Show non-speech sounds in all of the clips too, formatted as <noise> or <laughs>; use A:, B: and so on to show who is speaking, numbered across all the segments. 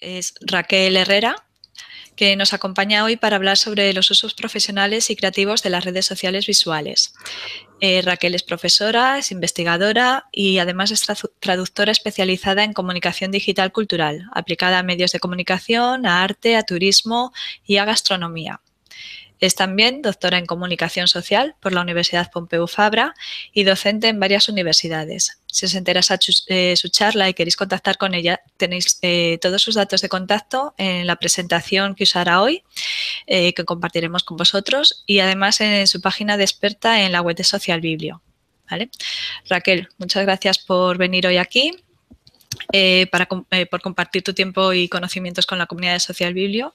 A: es Raquel Herrera, que nos acompaña hoy para hablar sobre los usos profesionales y creativos de las redes sociales visuales. Eh, Raquel es profesora, es investigadora y además es traductora especializada en comunicación digital cultural, aplicada a medios de comunicación, a arte, a turismo y a gastronomía. Es también doctora en Comunicación Social por la Universidad Pompeu Fabra y docente en varias universidades. Si os de eh, su charla y queréis contactar con ella, tenéis eh, todos sus datos de contacto en la presentación que usará hoy, eh, que compartiremos con vosotros, y además en su página de experta en la web de Social Biblio. Raquel, muchas gracias por venir hoy aquí eh, para, eh, por compartir tu tiempo y conocimientos con la comunidad de Social Biblio.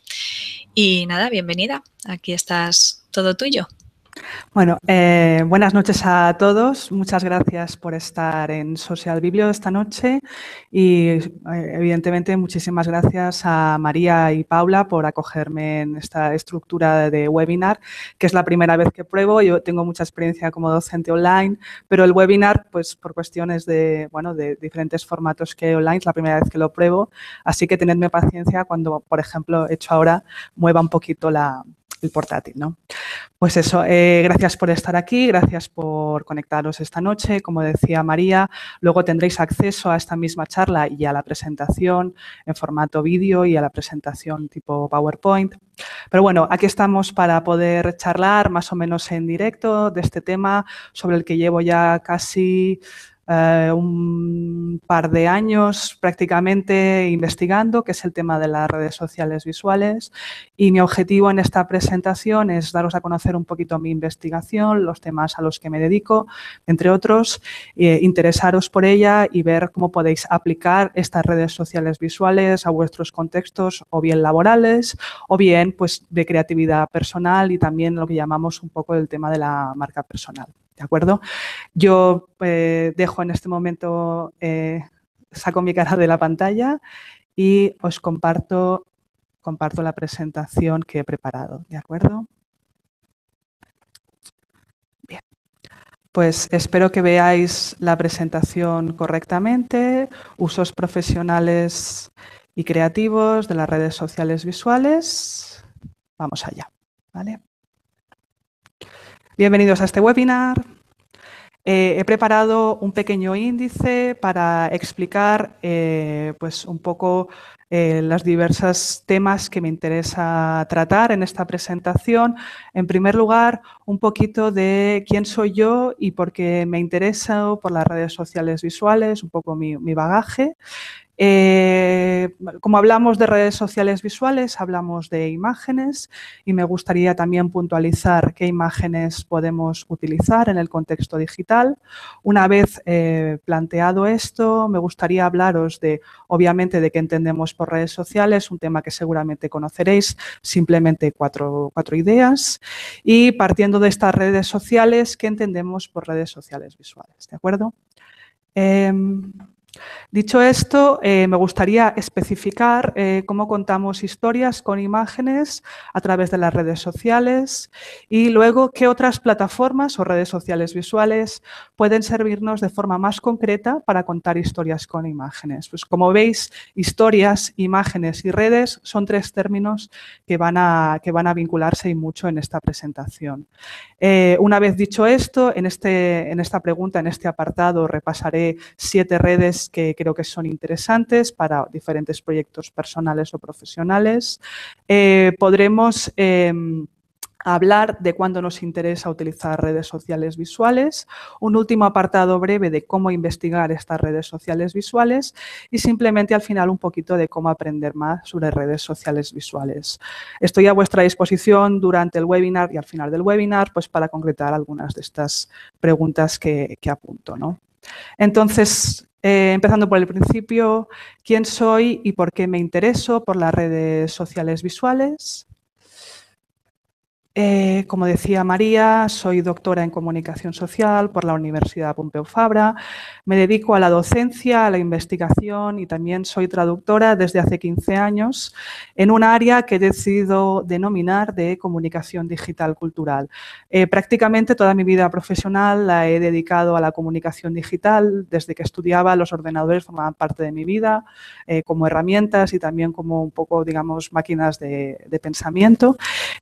A: Y nada, bienvenida. Aquí estás todo tuyo.
B: Bueno, eh, buenas noches a todos. Muchas gracias por estar en Social Biblio esta noche y eh, evidentemente muchísimas gracias a María y Paula por acogerme en esta estructura de webinar, que es la primera vez que pruebo. Yo tengo mucha experiencia como docente online, pero el webinar, pues por cuestiones de, bueno, de diferentes formatos que online, es la primera vez que lo pruebo. Así que tenedme paciencia cuando, por ejemplo, hecho ahora, mueva un poquito la, el portátil, ¿no? Pues eso, eh, gracias por estar aquí, gracias por conectaros esta noche. Como decía María, luego tendréis acceso a esta misma charla y a la presentación en formato vídeo y a la presentación tipo PowerPoint. Pero bueno, aquí estamos para poder charlar más o menos en directo de este tema sobre el que llevo ya casi eh, un par de años prácticamente investigando, que es el tema de las redes sociales visuales. Y mi objetivo en esta presentación es daros a conocer un poquito mi investigación, los temas a los que me dedico, entre otros, eh, interesaros por ella y ver cómo podéis aplicar estas redes sociales visuales a vuestros contextos o bien laborales o bien pues de creatividad personal y también lo que llamamos un poco el tema de la marca personal. ¿de acuerdo? Yo eh, dejo en este momento, eh, saco mi cara de la pantalla y os comparto, comparto la presentación que he preparado, ¿de acuerdo? Bien, pues espero que veáis la presentación correctamente, usos profesionales y creativos de las redes sociales visuales. Vamos allá, ¿vale? Bienvenidos a este webinar. Eh, he preparado un pequeño índice para explicar eh, pues un poco eh, los diversos temas que me interesa tratar en esta presentación. En primer lugar, un poquito de quién soy yo y por qué me interesa por las redes sociales visuales, un poco mi bagaje. Eh, como hablamos de redes sociales visuales, hablamos de imágenes y me gustaría también puntualizar qué imágenes podemos utilizar en el contexto digital. Una vez eh, planteado esto, me gustaría hablaros de, obviamente, de qué entendemos por redes sociales, un tema que seguramente conoceréis, simplemente cuatro, ideas. Y partiendo de estas redes sociales, ¿qué entendemos por redes sociales visuales? ¿De acuerdo? Eh, Dicho esto, eh, me gustaría especificar eh, cómo contamos historias con imágenes a través de las redes sociales y luego qué otras plataformas o redes sociales visuales pueden servirnos de forma más concreta para contar historias con imágenes. Pues como veis, historias, imágenes y redes son tres términos que van a, que van a vincularse y mucho en esta presentación. Eh, una vez dicho esto, en, este, en esta pregunta, en este apartado, repasaré siete redes que creo que son interesantes para diferentes proyectos personales o profesionales. Eh, podremos em, hablar de cuándo nos interesa utilizar redes sociales visuales, un último apartado breve de cómo investigar estas redes sociales visuales y simplemente al final un poquito de cómo aprender más sobre redes sociales visuales. Estoy a vuestra disposición durante el webinar y al final del webinar pues para concretar algunas de estas preguntas que, apunto. Entonces, eh, empezando por el principio, quién soy y por qué me intereso por las redes sociales visuales, eh, como decía María, soy doctora en comunicación social por la Universidad Pompeu Fabra. Me dedico a la docencia, a la investigación y también soy traductora desde hace 15 años en un área que he decidido denominar de comunicación digital cultural. Eh, prácticamente toda mi vida profesional la he dedicado a la comunicación digital. Desde que estudiaba, los ordenadores formaban parte de mi vida eh, como herramientas y también como un poco, digamos, máquinas de, de pensamiento.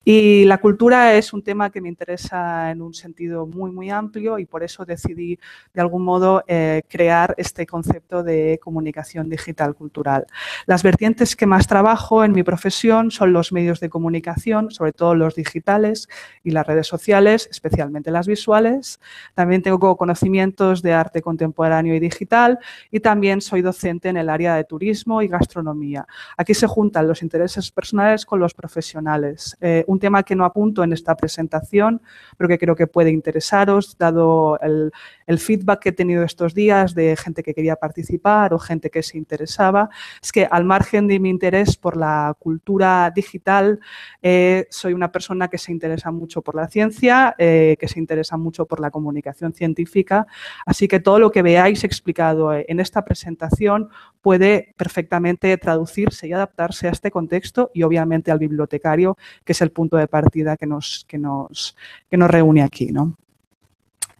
B: Y la cultura cultura es un tema que me interesa en un sentido muy, muy amplio y por eso decidí, de algún modo, eh, crear este concepto de comunicación digital cultural. Las vertientes que más trabajo en mi profesión son los medios de comunicación, sobre todo los digitales y las redes sociales, especialmente las visuales. También tengo conocimientos de arte contemporáneo y digital y también soy docente en el área de turismo y gastronomía. Aquí se juntan los intereses personales con los profesionales. Eh, un tema que no apunta en esta presentación, porque que creo que puede interesaros, dado el, el feedback que he tenido estos días de gente que quería participar o gente que se interesaba es que al margen de mi interés por la cultura digital, eh, soy una persona que se interesa mucho por la ciencia, eh, que se interesa mucho por la comunicación científica, así que todo lo que veáis explicado eh, en esta presentación puede perfectamente traducirse y adaptarse a este contexto y obviamente al bibliotecario, que es el punto de partida que nos, nos, nos reúne aquí.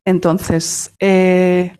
B: Entonces, eh,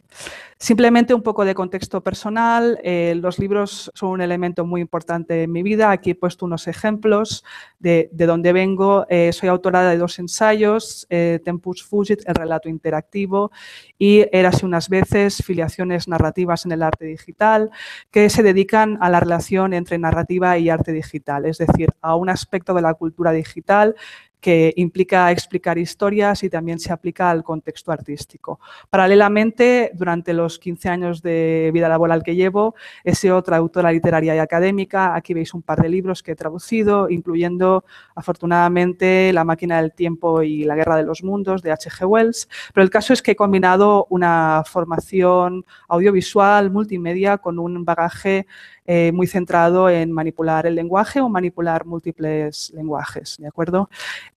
B: simplemente un poco de contexto personal. Eh, los libros son un elemento muy importante en mi vida. Aquí he puesto unos ejemplos de, de dónde vengo. Eh, soy autora de dos ensayos, Tempus Fugit, el relato interactivo, y Érase unas veces, filiaciones narrativas en el arte digital, que se dedican a la relación entre narrativa y arte digital, es decir, a un aspecto de la cultura digital que implica explicar historias y también se aplica al contexto artístico. Paralelamente, durante los 15 años de vida laboral que llevo, he sido traductora literaria y académica. Aquí veis un par de libros que he traducido, incluyendo, afortunadamente, La máquina del tiempo y La guerra de los mundos de H.G. Wells. Pero el caso es que he combinado una formación audiovisual, multimedia, con un bagaje eh, muy centrado en manipular el lenguaje o manipular múltiples lenguajes, ¿de acuerdo?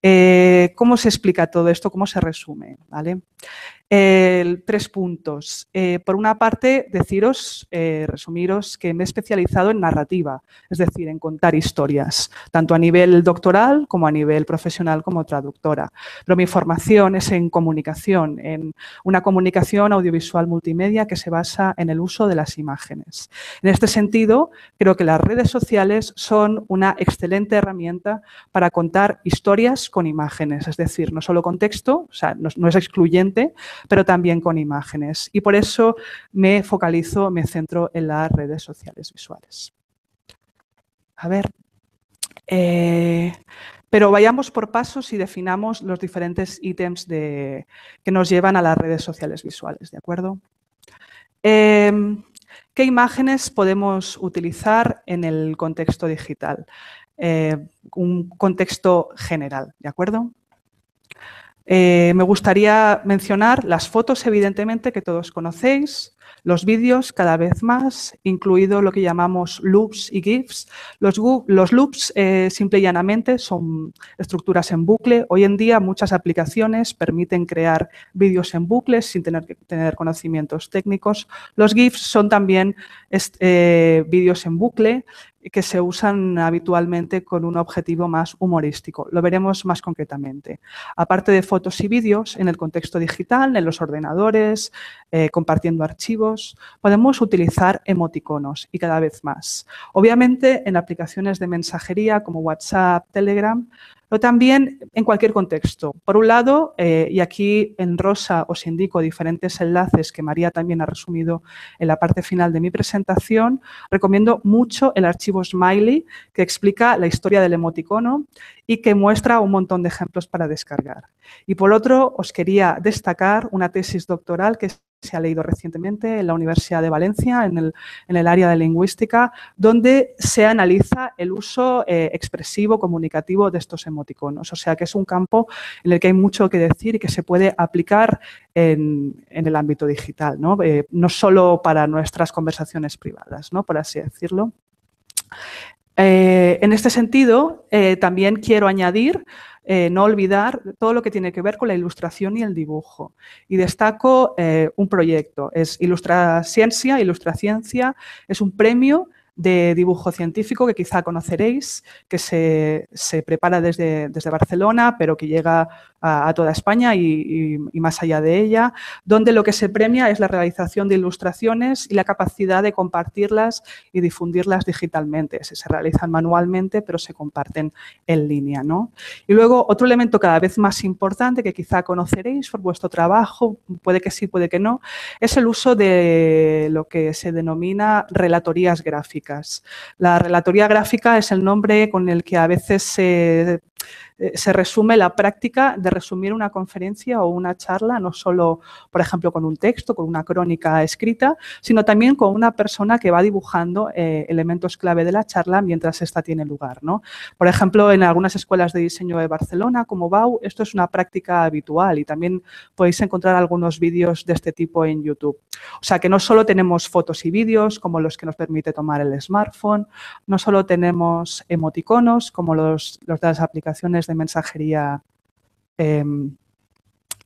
B: Eh, ¿Cómo se explica todo esto? ¿Cómo se resume? ¿Vale? tres puntos. Eh, por una parte, deciros, eh, resumiros, que me he especializado en narrativa, es decir, en contar historias, tanto a nivel doctoral como a nivel profesional como traductora. Pero mi formación es en comunicación, en una comunicación audiovisual multimedia que se basa en el uso de las imágenes. En este sentido, creo que las redes sociales son una excelente herramienta para contar historias con imágenes, es decir, no solo con texto, o sea, no es excluyente, pero también con imágenes. Y por eso me focalizo, me centro en las redes sociales visuales. A ver, eh, pero vayamos por pasos y definamos los diferentes ítems de, que nos llevan a las redes sociales visuales, ¿de acuerdo? Em, ¿Qué imágenes podemos utilizar en el contexto digital? Eh, un contexto general, ¿de acuerdo? Eh, me gustaría mencionar las fotos, evidentemente, que todos conocéis, los vídeos cada vez más, incluido lo que llamamos loops y GIFs. Los, loops, eh, simple y llanamente, son estructuras en bucle. Hoy en día muchas aplicaciones permiten crear vídeos en bucle sin tener que tener conocimientos técnicos. Los GIFs son también eh, vídeos en bucle que se usan habitualmente con un objetivo más humorístico. Lo veremos más concretamente. Aparte de fotos y vídeos, en el contexto digital, en los ordenadores, eh, compartiendo archivos, podemos utilizar emoticonos y cada vez más. Obviamente, en aplicaciones de mensajería como WhatsApp, Telegram, pero también en cualquier contexto. Por un lado, eh, y aquí en rosa os indico diferentes enlaces que María también ha resumido en la parte final de mi presentación, recomiendo mucho el archivo Smiley que explica la historia del emoticono y que muestra un montón de ejemplos para descargar. Y por otro, os quería destacar una tesis doctoral que se ha leído recientemente en la Universidad de Valencia, en el, área de lingüística, donde se analiza el uso eh, expresivo, comunicativo de estos emoticonos. O sea que es un campo en el que hay mucho que decir y que se puede aplicar en, el ámbito digital, eh, ¿no? solo para nuestras conversaciones privadas, ¿no? por así decirlo. Eh, en este sentido, eh, también quiero añadir, eh, no olvidar todo lo que tiene que ver con la ilustración y el dibujo. Y destaco un proyecto, es Ilustraciencia, Ciencia, Ilustra Ciencia, es un premio de dibujo científico que quizá conoceréis, que se, prepara desde, desde, Barcelona, pero que llega a, toda España y, más allá de ella, donde lo que se premia es la realización de ilustraciones y la capacidad de compartirlas y difundirlas digitalmente. Se, se realizan manualmente, pero se comparten en línea. ¿no? Y luego, otro elemento cada vez más importante que quizá conoceréis por vuestro trabajo, puede que sí, puede que no, es el uso de lo que se denomina relatorías gráficas la relatoría gráfica es el nombre con el que a veces se eh, se resume la práctica de resumir una conferencia o una charla, no solo, por ejemplo, con un texto, con una crónica escrita, sino también con una persona que va dibujando eh, elementos clave de la charla mientras esta tiene lugar. ¿no? Por ejemplo, en algunas escuelas de diseño de Barcelona, como BAU, esto es una práctica habitual y también podéis encontrar algunos vídeos de este tipo en YouTube. O sea que no solo tenemos fotos y vídeos como los que nos permite tomar el smartphone, no solo tenemos emoticonos como los, los de las aplicaciones de mensajería em,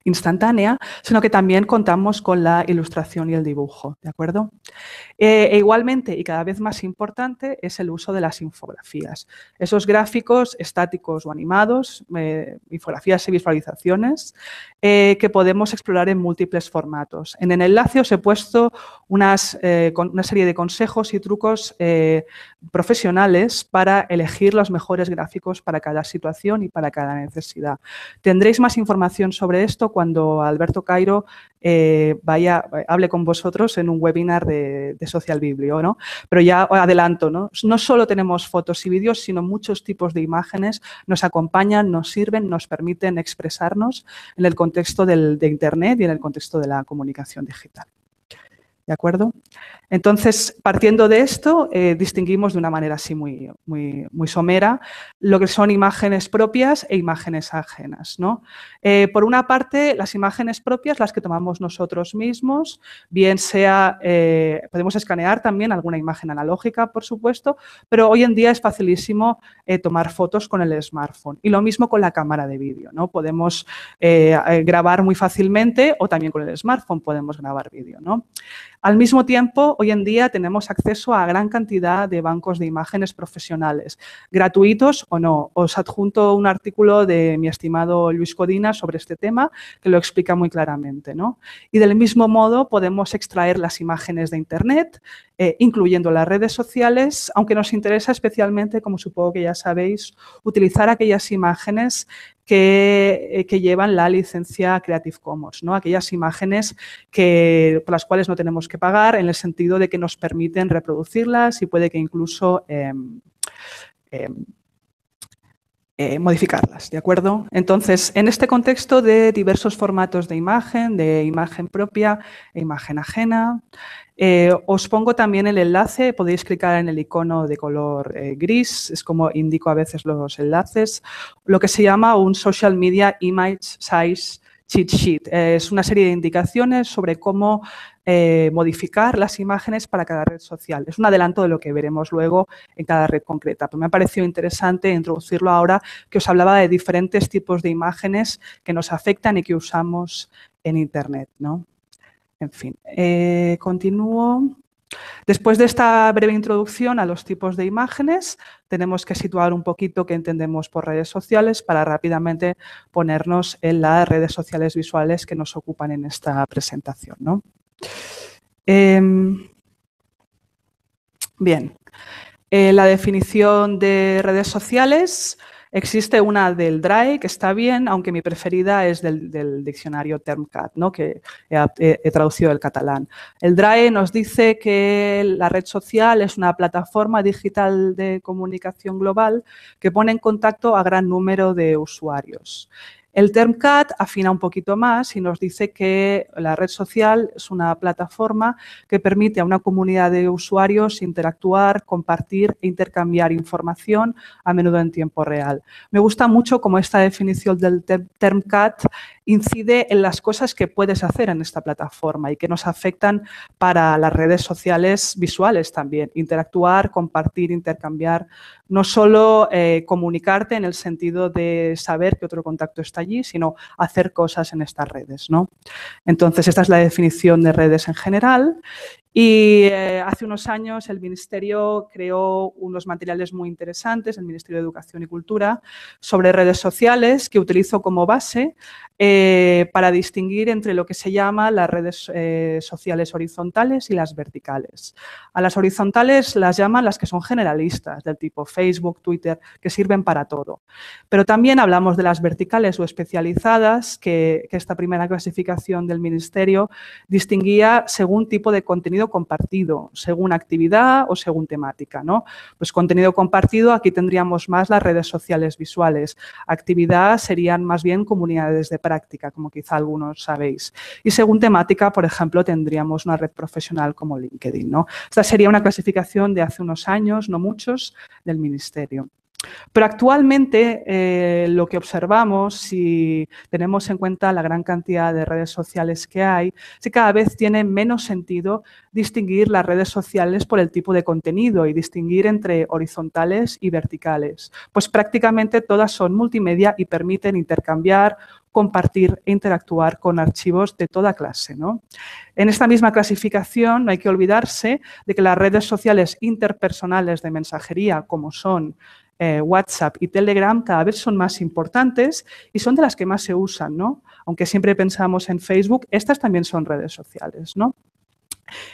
B: instantánea, sino que también contamos con la ilustración y el dibujo, ¿de acuerdo? Eh, e igualmente, y cada vez más importante, es el uso de las infografías. Esos gráficos estáticos o animados, eh, infografías y visualizaciones, eh, que podemos explorar en múltiples formatos. En el enlace os he puesto una serie de consejos y trucos profesionales para elegir los mejores gráficos para cada situación y para cada necesidad. Tendréis más información sobre esto cuando Alberto Cairo eh, vaya, hable con vosotros en un webinar de, Social Biblio, ¿no? Pero ya adelanto, ¿no? solo tenemos fotos y vídeos, sino muchos tipos de imágenes nos acompañan, nos sirven, nos permiten expresarnos en el contexto de Internet y en el contexto de la comunicación digital. ¿De acuerdo? Entonces, partiendo de esto, eh, distinguimos de una manera así muy, muy, somera lo que son imágenes propias e imágenes ajenas. ¿no? Eh, por una parte, las imágenes propias, las que tomamos nosotros mismos, bien sea, eh, podemos escanear también alguna imagen analógica, por supuesto, pero hoy en día es facilísimo tomar fotos con el smartphone. Y lo mismo con la cámara de vídeo. ¿no? Podemos grabar muy fácilmente o también con el smartphone podemos grabar vídeo. ¿no? Al mismo tiempo, hoy en día tenemos acceso a gran cantidad de bancos de imágenes profesionales, gratuitos o no. Os adjunto un artículo de mi estimado Luis Codina sobre este tema que lo explica muy claramente. ¿no? Y del mismo modo podemos extraer las imágenes de Internet, eh, incluyendo las redes sociales, aunque nos interesa especialmente, como supongo que ya sabéis, utilizar aquellas imágenes eh, que, llevan la licencia Creative Commons, ¿no? aquellas imágenes que, por las cuales no tenemos que pagar en el sentido de que nos permiten reproducirlas y puede que incluso... Em, em, eh, modificarlas, ¿de acuerdo? Entonces, en este contexto de diversos formatos de imagen, de imagen propia e imagen ajena, eh, os pongo también el enlace, podéis clicar en el icono de color eh, gris, es como indico a veces los enlaces, lo que se llama un Social Media Image Size Cheat Sheet. Eh, es una serie de indicaciones sobre cómo modificar las imágenes para cada red social. Es un adelanto de lo que veremos luego en cada red concreta, pero me ha parecido interesante introducirlo ahora que os hablaba de diferentes tipos de imágenes que nos afectan y que usamos en Internet. ¿no? En fin, eh, continúo. Después de esta breve introducción a los tipos de imágenes, tenemos que situar un poquito qué entendemos por redes sociales para rápidamente ponernos en las redes sociales visuales que nos ocupan en esta presentación. ¿no? Em, bien, eh, la definición de redes sociales Existe una del DRAE que está bien, aunque mi preferida es del, diccionario TermCat, ¿no? que he, traducido del catalán. El DRAE nos dice que la red social es una plataforma digital de comunicación global que pone en contacto a gran número de usuarios. El cat afina un poquito más y nos dice que la red social es una plataforma que permite a una comunidad de usuarios interactuar, compartir e intercambiar información a menudo en tiempo real. Me gusta mucho como esta definición del TermCat incide en las cosas que puedes hacer en esta plataforma y que nos afectan para las redes sociales visuales también. Interactuar, compartir, intercambiar, no solo eh, comunicarte en el sentido de saber que otro contacto está allí, sino hacer cosas en estas redes. ¿no? Entonces, esta es la definición de redes en general y eh, hace unos años el Ministerio creó unos materiales muy interesantes, el Ministerio de Educación y Cultura, sobre redes sociales que utilizo como base eh, para distinguir entre lo que se llama las redes eh, sociales horizontales y las verticales. A las horizontales las llaman las que son generalistas, del tipo Facebook, Twitter, que sirven para todo. Pero también hablamos de las verticales o especializadas, que esta primera clasificación del Ministerio distinguía según tipo de contenido compartido, según actividad o según temática. ¿no? Pues contenido compartido, aquí tendríamos más las redes sociales visuales. Actividad serían más bien comunidades de práctica, como quizá algunos sabéis. Y según temática, por ejemplo, tendríamos una red profesional como LinkedIn. ¿no? Esta sería una clasificación de hace unos años, no muchos, del Ministerio. Pero actualmente eh, lo que observamos, si tenemos en cuenta la gran cantidad de redes sociales que hay, es que cada vez tiene menos sentido distinguir las redes sociales por el tipo de contenido y distinguir entre horizontales y verticales. Pues prácticamente todas son multimedia y permiten intercambiar, compartir e interactuar con archivos de toda clase. En esta misma clasificación no hay que olvidarse de que las redes sociales interpersonales de mensajería, como son eh, WhatsApp y Telegram cada vez son más importantes y son de las que más se usan, ¿no? Aunque siempre pensamos en Facebook, estas también son redes sociales, ¿no?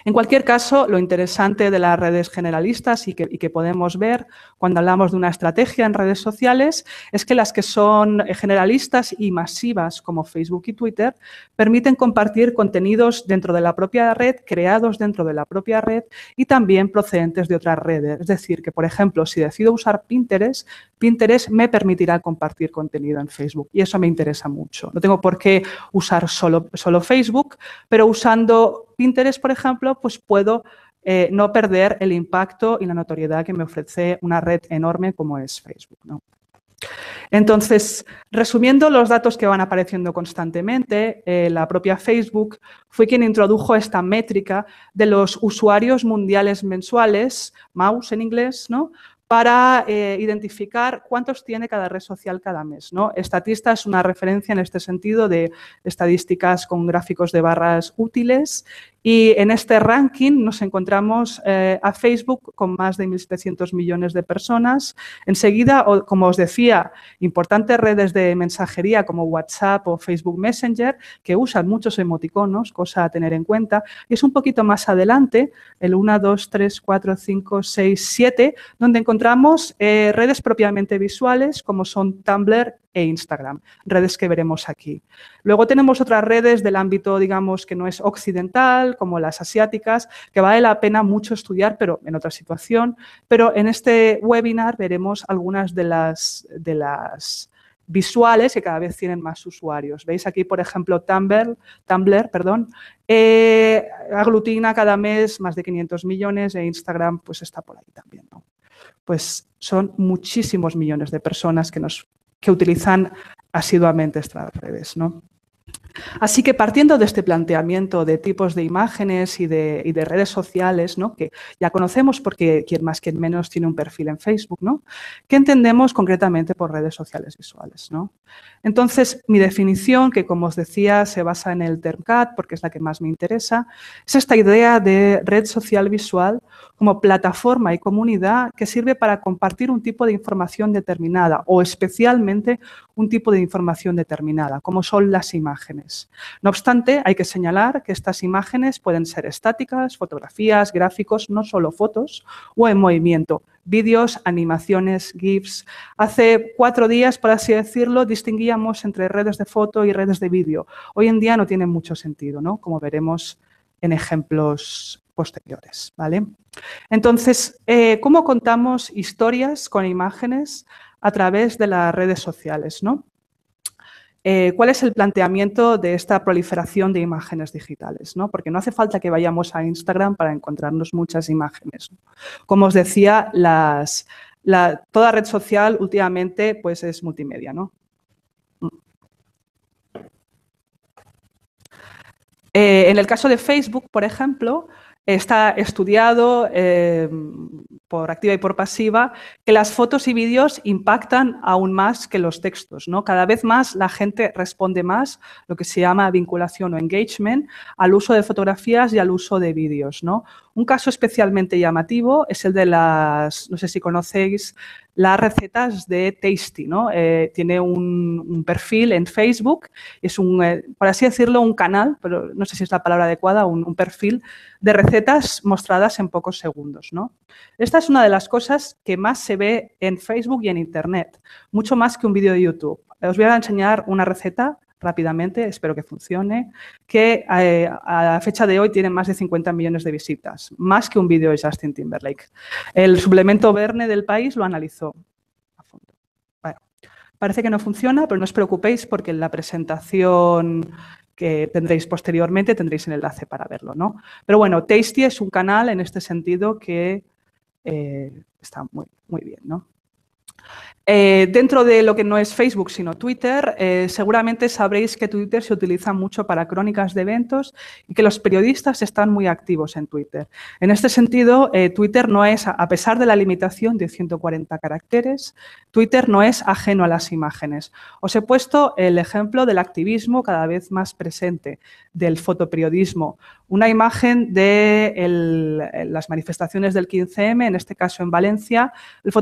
B: En cualquier caso, lo interesante de las redes generalistas y que, podemos ver cuando hablamos de una estrategia en redes sociales es que las que son eh, generalistas y masivas, como Facebook y Twitter, permiten compartir contenidos dentro de la propia red, creados dentro de la propia red y también procedentes de otras redes. Es decir, que, por ejemplo, si decido usar Pinterest, Pinterest me permitirá compartir contenido en Facebook y eso me interesa mucho. No tengo por qué usar solo, solo Facebook, pero usando interés, por ejemplo, pues puedo eh, no perder el impacto y la notoriedad que me ofrece una red enorme como es Facebook. Entonces, resumiendo los datos que van apareciendo constantemente, eh, la propia Facebook fue quien introdujo esta métrica de los usuarios mundiales mensuales, mouse en inglés, para eh, identificar cuántos tiene cada red social cada mes. ¿no? Estatista es una referencia en este sentido de estadísticas con gráficos de barras útiles y en este ranking nos encontramos eh, a Facebook con más de 1.700 millones de personas. Enseguida, como os decía, importantes redes de mensajería como WhatsApp o Facebook Messenger, que usan muchos emoticonos, cosa a tener en cuenta. Y es un poquito más adelante, el 1, 2, 3, 4, 5, 6, 7, donde encontramos eh, redes propiamente visuales como son Tumblr, e Instagram, redes que veremos aquí. Luego tenemos otras redes del ámbito, digamos, que no es occidental, como las asiáticas, que vale la pena mucho estudiar, pero en otra situación. Pero en este webinar veremos algunas de las, de las visuales que cada vez tienen más usuarios. Veis aquí, por ejemplo, Tumblr, Tumblr perdón, eh, aglutina cada mes más de 500 millones e Instagram pues está por ahí también. Pues son muchísimos millones de personas que nos que utilizan asiduamente estas redes. ¿no? Así que partiendo de este planteamiento de tipos de imágenes y de, redes sociales, que ya conocemos porque quien más, quien menos tiene un perfil en Facebook, ¿no? ¿qué entendemos concretamente por redes sociales visuales? Entonces, mi definición, que como os decía, se basa en el TERMCAT, porque es la que más me interesa, es esta idea de red social visual como plataforma y comunidad que sirve para compartir un tipo de información determinada o especialmente un tipo de información determinada, como son las imágenes. No obstante, hay que señalar que estas imágenes pueden ser estáticas, fotografías, gráficos, no solo fotos, o en movimiento, vídeos, animaciones, GIFs. Hace cuatro días, por así decirlo, distinguíamos entre redes de foto y redes de vídeo. Hoy en día no tiene mucho sentido, ¿no? Como veremos en ejemplos posteriores, ¿vale? Entonces, eh, ¿cómo contamos historias con imágenes a través de las redes sociales, no? Eh, cuál es el planteamiento de esta proliferación de imágenes digitales, porque no hace falta que vayamos a Instagram para encontrarnos muchas imágenes. Como os decía, toda red social últimamente pues, es multimedia. Mm. Eh, en el caso de Facebook, por ejemplo, Está estudiado eh, por activa y por pasiva que las fotos y vídeos impactan aún más que los textos. ¿no? Cada vez más la gente responde más, lo que se llama vinculación o engagement, al uso de fotografías y al uso de vídeos. ¿no? Un caso especialmente llamativo es el de las, no sé si conocéis, las recetas de Tasty, ¿no? Eh, tiene un, perfil en Facebook, es un, eh, por así decirlo, un canal, pero no sé si es la palabra adecuada, un, perfil de recetas mostradas en pocos segundos, ¿no? Esta es una de las cosas que más se ve en Facebook y en Internet, mucho más que un vídeo de YouTube. Os voy a enseñar una receta rápidamente, espero que funcione, que eh, a la fecha de hoy tiene más de 50 millones de visitas, más que un vídeo de Justin Timberlake. El suplemento Verne del país lo analizó a fondo. parece que no funciona, pero no os preocupéis porque en la presentación que tendréis posteriormente tendréis el enlace para verlo. ¿no? Pero bueno, Tasty es un canal en este sentido que eh, está muy, muy bien. ¿no? Eh, dentro de lo que no es Facebook, sino Twitter, eh, seguramente sabréis que Twitter se utiliza mucho para crónicas de eventos y que los periodistas están muy activos en Twitter. En este sentido, eh, Twitter no es, a pesar de la limitación de 140 caracteres, Twitter no es ajeno a las imágenes. Os he puesto el ejemplo del activismo cada vez más presente, del fotoperiodismo una imagen de las manifestaciones del 15M, en este caso en Valencia. El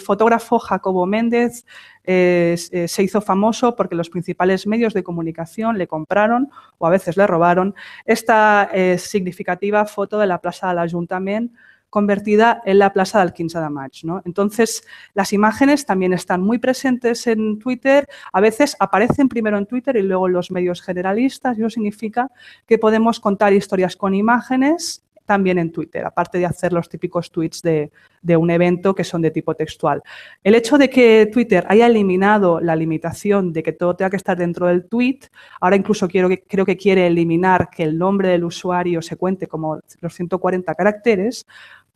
B: fotógrafo, Jacobo Méndez eh, eh, se hizo famoso porque los principales medios de comunicación le compraron o a veces le robaron esta eh, significativa foto de la Plaza del Ayuntamiento convertida en la plaza del 15 de mayo. ¿no? Entonces, las imágenes también están muy presentes en Twitter, a veces aparecen primero en Twitter y luego en los medios generalistas, y eso significa que podemos contar historias con imágenes también en Twitter, aparte de hacer los típicos tweets de, un evento que son de tipo textual. El hecho de que Twitter haya eliminado la limitación de que todo tenga que estar dentro del tweet, ahora incluso quiero que, creo que quiere eliminar que el nombre del usuario se cuente como los 140 caracteres,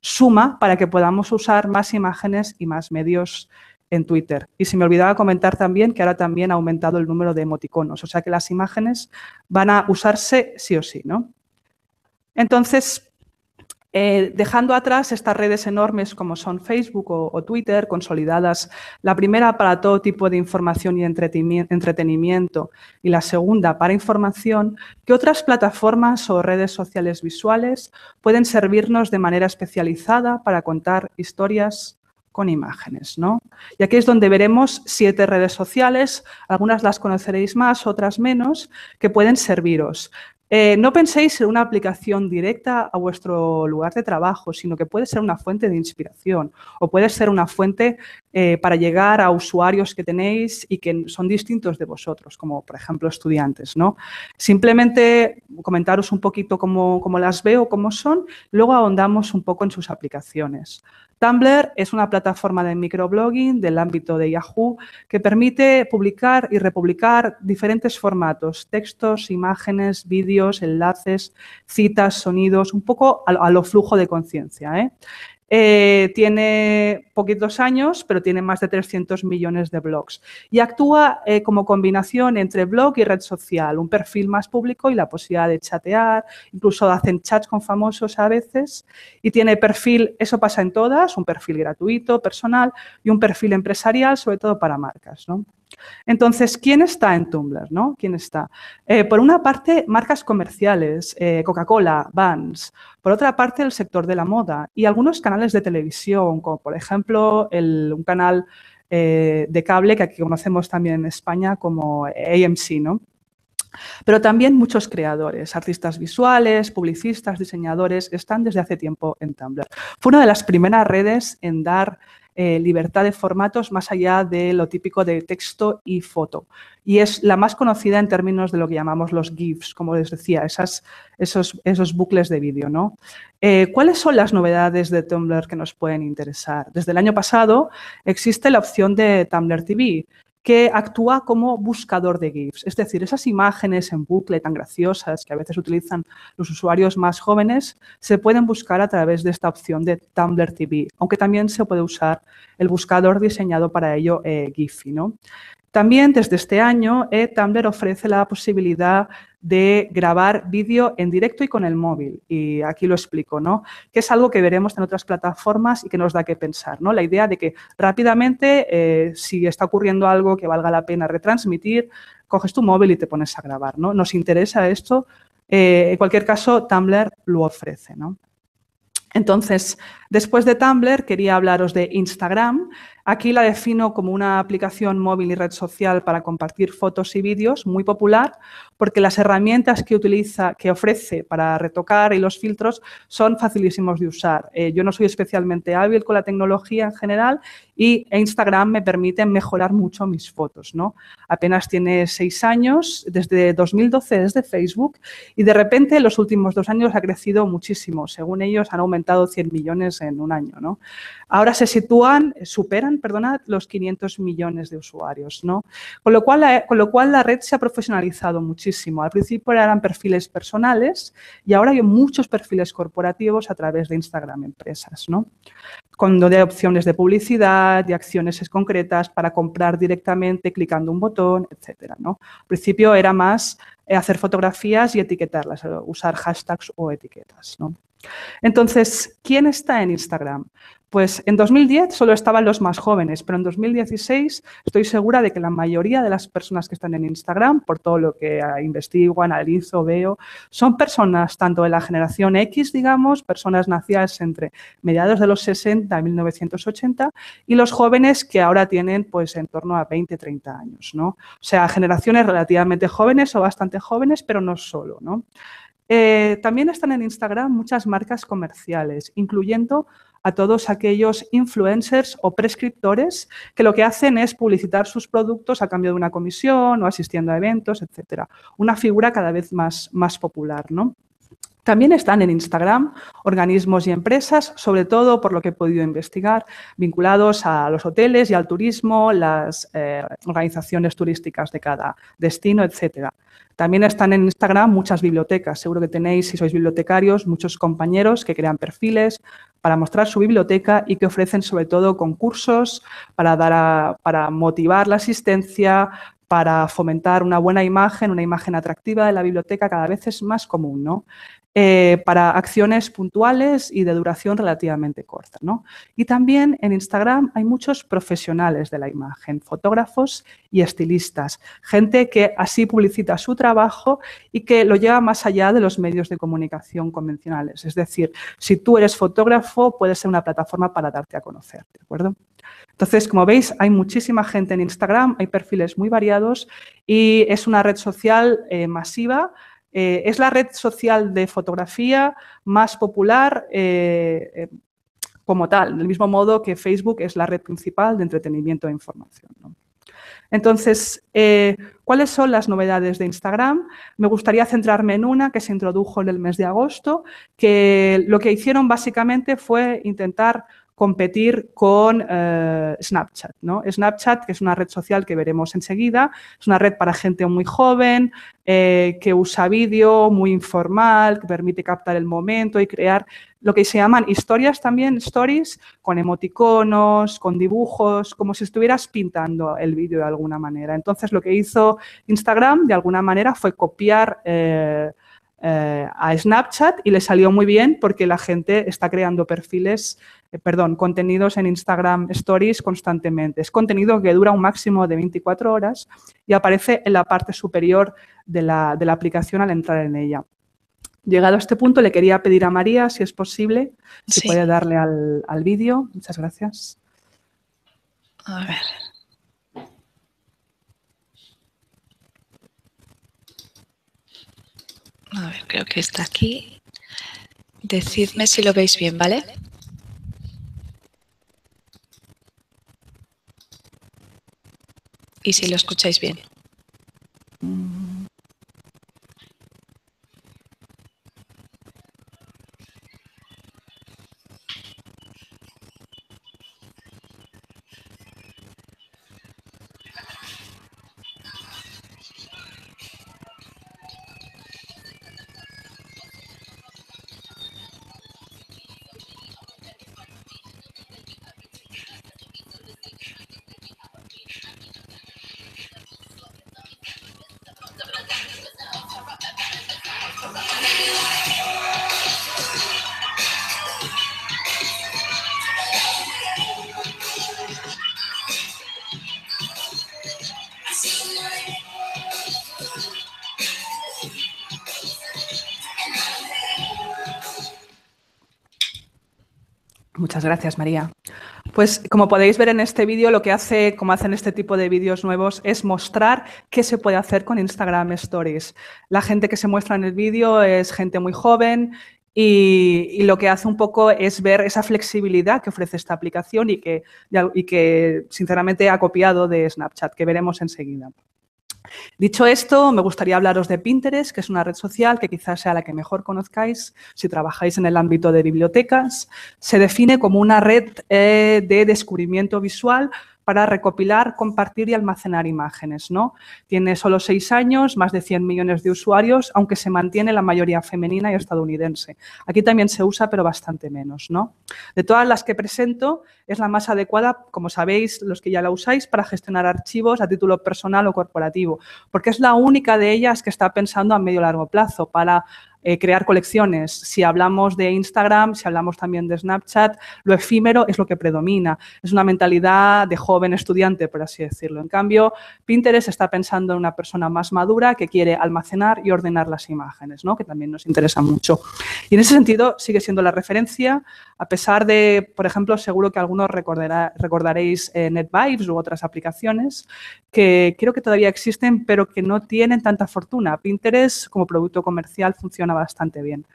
B: suma para que podamos usar más imágenes y más medios en Twitter. Y se me olvidaba comentar también que ahora también ha aumentado el número de emoticonos, o sea que las imágenes van a usarse sí o sí, ¿no? Entonces, eh, dejando atrás estas redes enormes como son Facebook o, Twitter, consolidadas, la primera para todo tipo de información y entretenimiento y la segunda para información, ¿qué otras plataformas o redes sociales visuales pueden servirnos de manera especializada para contar historias con imágenes, ¿no? Y aquí es donde veremos siete redes sociales, algunas las conoceréis más, otras menos, que pueden serviros. Eh, no penséis en una aplicación directa a vuestro lugar de trabajo, sino que puede ser una fuente de inspiración o puede ser una fuente eh, para llegar a usuarios que tenéis y que son distintos de vosotros, como por ejemplo estudiantes. ¿no? Simplemente comentaros un poquito cómo, cómo las veo, cómo son, luego ahondamos un poco en sus aplicaciones. Tumblr es una plataforma de microblogging del ámbito de Yahoo que permite publicar y republicar diferentes formatos, textos, imágenes, vídeos, enlaces, citas, sonidos, un poco a, lo flujo de conciencia. ¿eh? Eh, tiene poquitos años, pero tiene más de 300 millones de blogs y actúa eh, como combinación entre blog y red social, un perfil más público y la posibilidad de chatear, incluso hacen chats con famosos a veces y tiene perfil, eso pasa en todas, un perfil gratuito, personal y un perfil empresarial, sobre todo para marcas. ¿no? Entonces, ¿quién está en Tumblr? ¿no? ¿Quién está? Eh, por una parte, marcas comerciales, eh, Coca-Cola, Vans. Por otra parte, el sector de la moda y algunos canales de televisión, como por ejemplo un canal eh, de cable que aquí conocemos también en España como AMC, ¿no? Pero también muchos creadores, artistas visuales, publicistas, diseñadores, están desde hace tiempo en Tumblr. Fue una de las primeras redes en dar eh, libertad de formatos más allá de lo típico de texto y foto. Y es la más conocida en términos de lo que llamamos los GIFs, como les decía, esos, bucles de vídeo. ¿no? Eh, ¿Cuáles son las novedades de Tumblr que nos pueden interesar? Desde el año pasado existe la opción de Tumblr TV, que actúa como buscador de GIFs. Es decir, esas imágenes en bucle tan graciosas que a veces utilizan los usuarios más jóvenes se pueden buscar a través de esta opción de Tumblr TV, aunque también se puede usar el buscador diseñado para ello eh, Giphy. ¿no? También desde este año, eh, Tumblr ofrece la posibilidad de grabar vídeo en directo y con el móvil. Y aquí lo explico, ¿no? Que es algo que veremos en otras plataformas y que nos da que pensar, ¿no? La idea de que rápidamente, eh, si está ocurriendo algo que valga la pena retransmitir, coges tu móvil y te pones a grabar, ¿no? Nos interesa esto. Eh, en cualquier caso, Tumblr lo ofrece, ¿no? Entonces, después de Tumblr, quería hablaros de Instagram, Aquí la defino como una aplicación móvil y red social para compartir fotos y vídeos muy popular porque las herramientas que utiliza, que ofrece para retocar y los filtros son facilísimos de usar. Eh, yo no soy especialmente hábil con la tecnología en general y Instagram me permite mejorar mucho mis fotos, ¿no? Apenas tiene seis años, desde 2012 desde Facebook y de repente en los últimos dos años ha crecido muchísimo. Según ellos han aumentado 100 millones en un año, Ahora se sitúan, superan, perdonad, los 500 millones de usuarios, ¿no? Con lo cual, eh, con lo cual la red se ha profesionalizado muchísimo al principio eran perfiles personales y ahora hay muchos perfiles corporativos a través de Instagram empresas, ¿no? Con donde hay opciones de publicidad, y acciones concretas para comprar directamente clicando un botón, etcétera, ¿no? Al principio era más eh, hacer fotografías y etiquetarlas, eh, usar hashtags o etiquetas, Entonces, ¿quién está en Instagram? Pues en 2010 solo estaban los más jóvenes, pero en 2016 estoy segura de que la mayoría de las personas que están en Instagram, por todo lo que investigo, analizo, veo, son personas tanto de la generación X, digamos, personas nacidas entre mediados de los 60 y 1980, y los jóvenes que ahora tienen pues en torno a 20, 30 años, ¿no? O sea, generaciones relativamente jóvenes o bastante jóvenes, pero no solo, eh, también están en Instagram muchas marcas comerciales, incluyendo a todos aquellos influencers o prescriptores que lo que hacen es publicitar sus productos a cambio de una comisión o asistiendo a eventos, etcétera. Una figura cada vez más, más popular, ¿no? También están en Instagram organismos y empresas, sobre todo por lo que he podido investigar, vinculados a los hoteles y al turismo, las eh, organizaciones turísticas de cada destino, etcétera. También están en Instagram muchas bibliotecas. Seguro que tenéis, si sois bibliotecarios, muchos compañeros que crean perfiles para mostrar su biblioteca y que ofrecen sobre todo concursos para, dar para motivar la asistencia, para fomentar una buena imagen, una imagen atractiva de la biblioteca cada vez es más común, ¿no? Eh, para acciones puntuales y de duración relativamente corta. Y también en Instagram hay muchos profesionales de la imagen, fotógrafos y estilistas, gente que así publicita su trabajo y que lo lleva más allá de los medios de comunicación convencionales. Es decir, si tú eres fotógrafo, puede ser una plataforma para darte a conocer, ¿de acuerdo? Entonces, como veis, hay muchísima gente en Instagram, hay perfiles muy variados y es una red social eh, masiva eh, es la red social de fotografía más popular eh, eh, como tal, del mismo modo que Facebook es la red principal de entretenimiento e información. Entonces, ¿cuáles son las novedades de Instagram? Me gustaría centrarme en una que se introdujo en el mes de agosto, que lo que hicieron básicamente fue intentar competir con eh, Snapchat. ¿no? Snapchat, que es una red social que veremos enseguida, es una red para gente muy joven, eh, que usa vídeo muy informal, que permite captar el momento y crear lo que se llaman historias también, stories, con emoticonos, con dibujos, como si estuvieras pintando el vídeo de alguna manera. Entonces, lo que hizo Instagram, de alguna manera, fue copiar... Eh, eh, a Snapchat y le salió muy bien porque la gente está creando perfiles, eh, perdón, contenidos en Instagram Stories constantemente. Es contenido que dura un máximo de 24 horas y aparece en la parte superior de la, aplicación al entrar en ella. Llegado a este punto, le quería pedir a María, si es posible, si puede darle al, al vídeo. Muchas gracias. A ver.
A: creo que está aquí. Decidme si lo veis bien, ¿vale? Y si lo escucháis bien. Mm.
B: Muchas gracias, María. Pues como podéis ver en este vídeo, lo que hace, como hacen este tipo de vídeos nuevos, es mostrar qué se puede hacer con Instagram Stories. La gente que se muestra en el vídeo es gente muy joven y, lo que hace un poco es ver esa flexibilidad que ofrece esta aplicación y que sinceramente ha copiado de Snapchat, que veremos enseguida. Dicho esto, me gustaría hablaros de Pinterest, que es una red social que quizás sea la que mejor conozcáis si trabajáis en el ámbito de bibliotecas. Se define como una red eh, de descubrimiento visual para recopilar, compartir y almacenar imágenes. ¿no? Tiene solo seis años, más de 100 millones de usuarios, aunque se mantiene la mayoría femenina y estadounidense. Aquí también se usa, pero bastante menos. ¿no? De todas las que presento, es la más adecuada, como sabéis, los que ya la usáis, para gestionar archivos a título personal o corporativo, porque es la única de ellas que está pensando a medio largo plazo, para eh, crear colecciones. Si hablamos de Instagram, si hablamos también de Snapchat, lo efímero es lo que predomina. Es una mentalidad de joven estudiante, por así decirlo. En cambio, Pinterest está pensando en una persona más madura que quiere almacenar y ordenar las imágenes, ¿no? que también nos interesa mucho. Y en ese sentido sigue siendo la referencia, a pesar de, por ejemplo, seguro que algunos recordaréis eh, NetVibes u otras aplicaciones que creo que todavía existen, pero que no tienen tanta fortuna. Pinterest como producto comercial funciona bastante bien.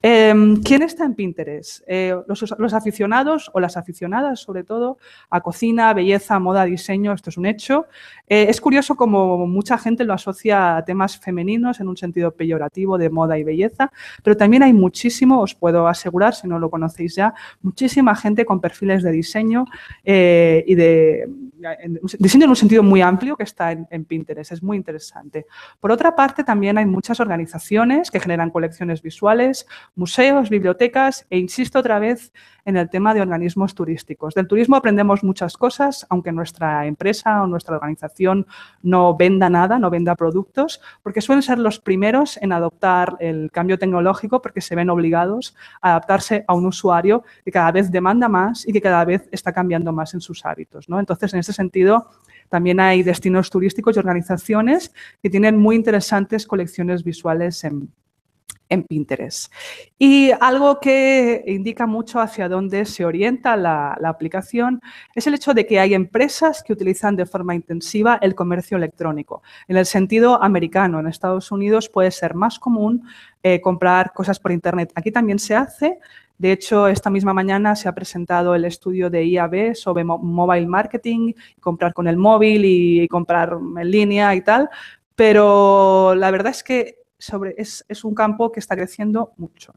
B: Em, ¿Quién está en Pinterest? Eh, los, aficionados o las aficionadas, sobre todo, a cocina, belleza, moda, diseño, esto es un hecho. Eh, es curioso como mucha gente lo asocia a temas femeninos en un sentido peyorativo de moda y belleza, pero también hay muchísimo, os puedo asegurar, si no lo conocéis ya, muchísima gente con perfiles de diseño eh, y de diseño en un sentido muy amplio que está en, en Pinterest. Es muy interesante. Por otra parte, también hay muchas organizaciones que generan colecciones visuales, museos, bibliotecas e insisto otra vez en el tema de organismos turísticos. Del turismo aprendemos muchas cosas, aunque nuestra empresa o nuestra organización no venda nada, no venda productos, porque suelen ser los primeros en adoptar el cambio tecnológico porque se ven obligados a adaptarse a un usuario que cada vez demanda más y que cada vez está cambiando más en sus hábitos. Entonces, en este sentido, también hay destinos turísticos y organizaciones que tienen muy interesantes colecciones visuales en, en Pinterest. Y algo que indica mucho hacia dónde se orienta la, aplicación es el hecho de que hay empresas que utilizan de forma intensiva el comercio electrónico. En el sentido americano, en Estados Unidos puede ser más común eh, comprar cosas por Internet. Aquí también se hace. De hecho, esta misma mañana se ha presentado el estudio de IAB sobre mobile marketing, comprar con el móvil y comprar en línea y tal. Pero la verdad es que sobre, es, un campo que está creciendo mucho.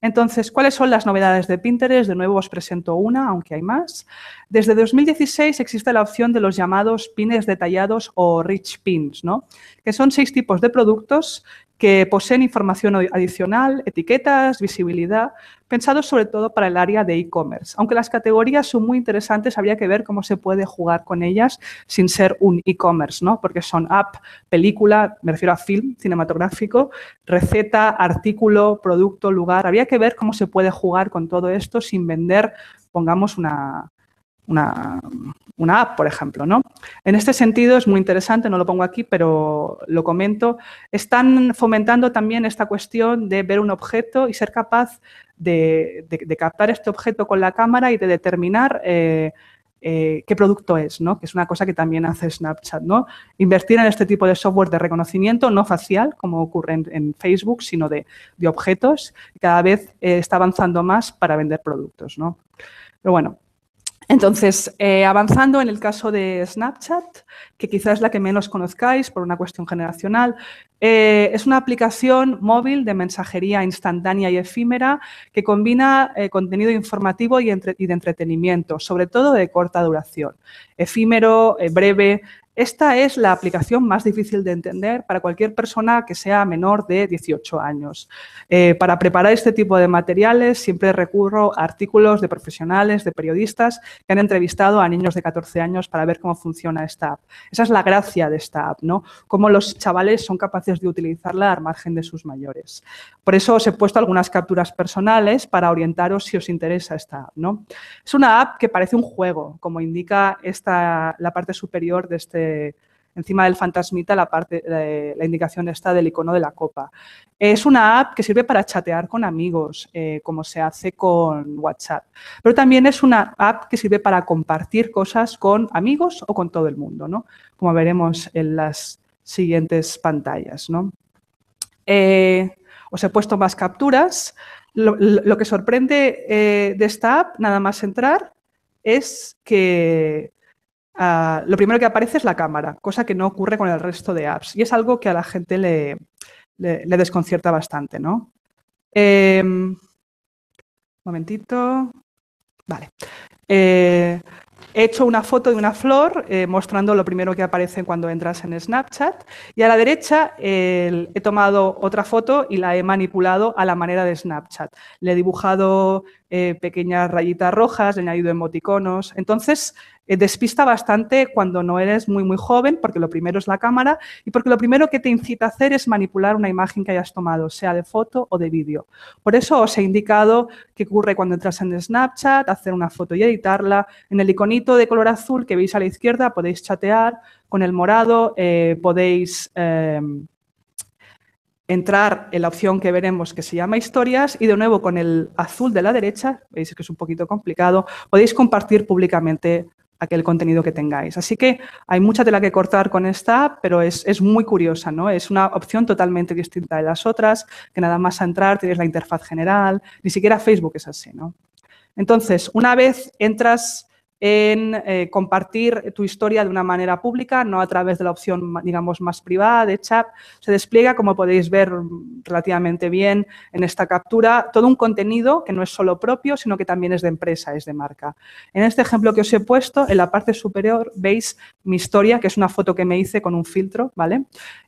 B: Entonces, ¿cuáles son las novedades de Pinterest? De nuevo os presento una, aunque hay más. Desde 2016 existe la opción de los llamados pines detallados o rich pins, ¿no? que son seis tipos de productos que poseen información adicional, etiquetas, visibilidad, pensados sobre todo para el área de e-commerce. Aunque las categorías son muy interesantes, habría que ver cómo se puede jugar con ellas sin ser un e-commerce, ¿no? Porque son app, película, me refiero a film cinematográfico, receta, artículo, producto, lugar. Habría que ver cómo se puede jugar con todo esto sin vender, pongamos, una, una, app, por ejemplo. ¿no? En este sentido es muy interesante, no lo pongo aquí, pero lo comento. Están fomentando también esta cuestión de ver un objeto y ser capaz de, captar este objeto con la cámara y de determinar eh, eh, qué producto es, ¿no? que es una cosa que también hace Snapchat. ¿no? Invertir en este tipo de software de reconocimiento, no facial, como ocurre en, Facebook, sino de, objetos, cada vez eh, está avanzando más para vender productos. ¿no? Pero bueno, entonces, eh, avanzando en el caso de Snapchat, que quizás es la que menos conozcáis por una cuestión generacional, eh, es una aplicación móvil de mensajería instantánea y efímera que combina eh, contenido informativo y, de entretenimiento, sobre todo de corta duración, efímero, breve, esta es la aplicación más difícil de entender para cualquier persona que sea menor de 18 años. Eh, para preparar este tipo de materiales siempre recurro a artículos de profesionales, de periodistas que han entrevistado a niños de 14 años para ver cómo funciona esta app. Esa es la gracia de esta app, ¿no? Cómo los chavales son capaces de utilizarla al margen de sus mayores. Por eso os he puesto algunas capturas personales para orientaros si os interesa esta app, ¿no? Es una app que parece un juego, como indica esta, la parte superior de este encima del fantasmita la, parte, la indicación está del icono de la copa. Es una app que sirve para chatear con amigos, eh, como se hace con WhatsApp, pero también es una app que sirve para compartir cosas con amigos o con todo el mundo, ¿no? como veremos en las siguientes pantallas. ¿no? Eh, os he puesto más capturas. Lo, que sorprende eh, de esta app, nada más entrar, es que Ah, lo primero que aparece es la cámara, cosa que no ocurre con el resto de apps. Y es algo que a la gente le, desconcierta bastante, ¿no? Em, momentito. Vale. Eh, he hecho una foto de una flor eh, mostrando lo primero que aparece cuando entras en Snapchat. Y a la derecha he tomado otra foto y la he manipulado a la manera de Snapchat. Le he dibujado eh, pequeñas rayitas rojas, he añadido emoticonos. Entonces, eh, despista bastante cuando no eres muy, muy joven, porque lo primero es la cámara y porque lo primero que te incita a hacer es manipular una imagen que hayas tomado, sea de foto o de vídeo. Por eso os he indicado qué ocurre cuando entras en Snapchat, hacer una foto y editarla. En el iconito de color azul que veis a la izquierda podéis chatear, con el morado eh, podéis entrar en la opción que veremos que se llama historias y de nuevo con el azul de la derecha, veis que es un poquito complicado, podéis compartir públicamente aquel contenido que tengáis. Así que hay mucha tela que cortar con esta pero es, es, muy curiosa, ¿no? Es una opción totalmente distinta de las otras, que nada más a entrar tienes la interfaz general, ni siquiera Facebook es así, ¿no? Entonces, una vez entras en eh, compartir tu historia de una manera pública, no a través de la opción, digamos, más privada de chat. Se despliega, como podéis ver relativamente bien en esta captura, todo un contenido que no es solo propio, sino que también es de empresa, es de marca. En este ejemplo que os he puesto, en la parte superior veis mi historia, que es una foto que me hice con un filtro, ¿vale?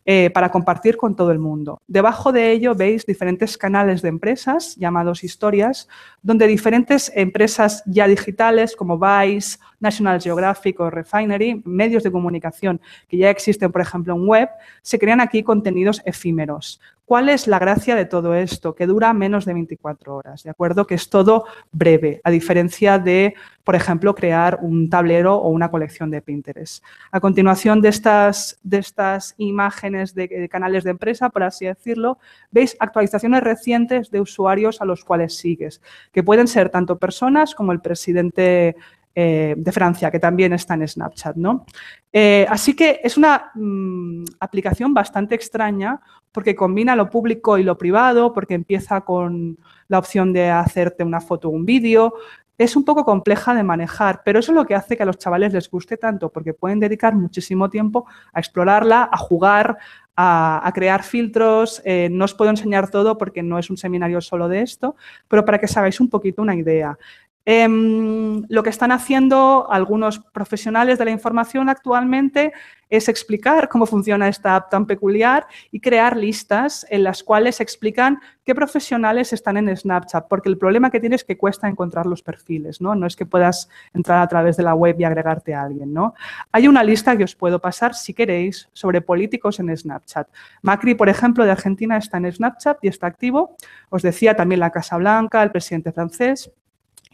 B: Eh, para compartir con todo el mundo. Debajo de ello veis diferentes canales de empresas llamados historias, donde diferentes empresas ya digitales como Vice, National Geographic o Refinery, medios de comunicación que ya existen, por ejemplo, en web, se crean aquí contenidos efímeros. ¿Cuál es la gracia de todo esto? Que dura menos de 24 horas, ¿de acuerdo? Que es todo breve, a diferencia de, por ejemplo, crear un tablero o una colección de Pinterest. A continuación de estas, de estas imágenes de, de canales de empresa, por así decirlo, veis actualizaciones recientes de usuarios a los cuales sigues, que pueden ser tanto personas como el presidente eh, de Francia, que también está en Snapchat. ¿no? Eh, así que es una mm, aplicación bastante extraña porque combina lo público y lo privado, porque empieza con la opción de hacerte una foto o un vídeo. Es un poco compleja de manejar, pero eso es lo que hace que a los chavales les guste tanto, porque pueden dedicar muchísimo tiempo a explorarla, a jugar, a, crear filtros. Eh, no os puedo enseñar todo porque no es un seminario solo de esto, pero para que os hagáis un poquito una idea. Em, lo que están haciendo algunos profesionales de la información actualmente es explicar cómo funciona esta app tan peculiar y crear listas en las cuales explican qué profesionales están en Snapchat, porque el problema que tienes es que cuesta encontrar los perfiles, ¿no? No es que puedas entrar a través de la web y agregarte a alguien, ¿no? Hay una lista que os puedo pasar, si queréis, sobre políticos en Snapchat. Macri, por ejemplo, de Argentina está en Snapchat y está activo. Os decía también la Casa Blanca, el presidente francés.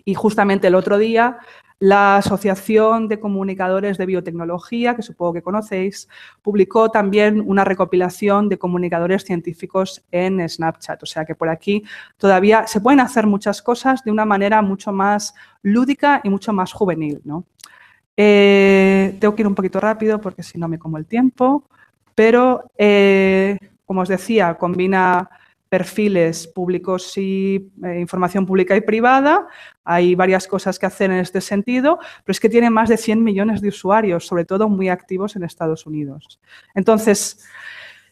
B: Y justamente el otro día, la Asociación de Comunicadores de Biotecnología, que supongo que conocéis, publicó también una recopilación de comunicadores científicos en Snapchat. O sea que por aquí todavía se pueden hacer muchas cosas de una manera mucho más lúdica y mucho más juvenil. Eh, tengo que ir un poquito rápido porque si no me como el tiempo, pero eh, como os decía, combina perfiles públicos y eh, información pública y privada. Hay varias cosas que hacer en este sentido, pero es que tiene más de 100 millones de usuarios, sobre todo muy activos en Estados Unidos. Entonces,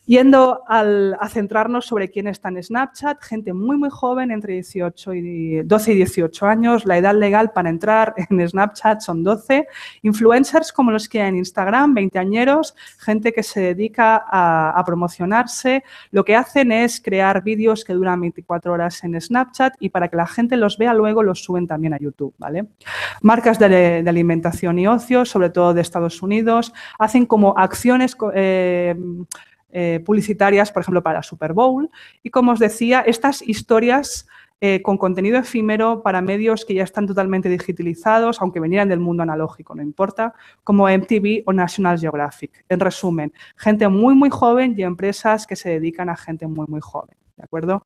B: Yendo a centrarnos sobre quién está en Snapchat, gente muy, muy joven, entre 12 y 18 años, la edad legal para entrar en Snapchat son 12, influencers como los que hay en Instagram, 20 añeros, gente que se dedica a, promocionarse, lo que hacen es crear vídeos que duran 24 horas en Snapchat y para que la gente los vea luego los suben también a YouTube, ¿vale? Marcas de, alimentación y ocio, sobre todo de Estados Unidos, hacen como acciones... Eh, eh, publicitarias, por ejemplo, para Super Bowl. Y como os decía, estas historias eh, con contenido efímero para medios que ya están totalmente digitalizados, aunque venían del mundo analógico, no importa, como MTV o National Geographic. En resumen, gente muy, muy joven y empresas que se dedican a gente muy, muy joven. ¿de acuerdo?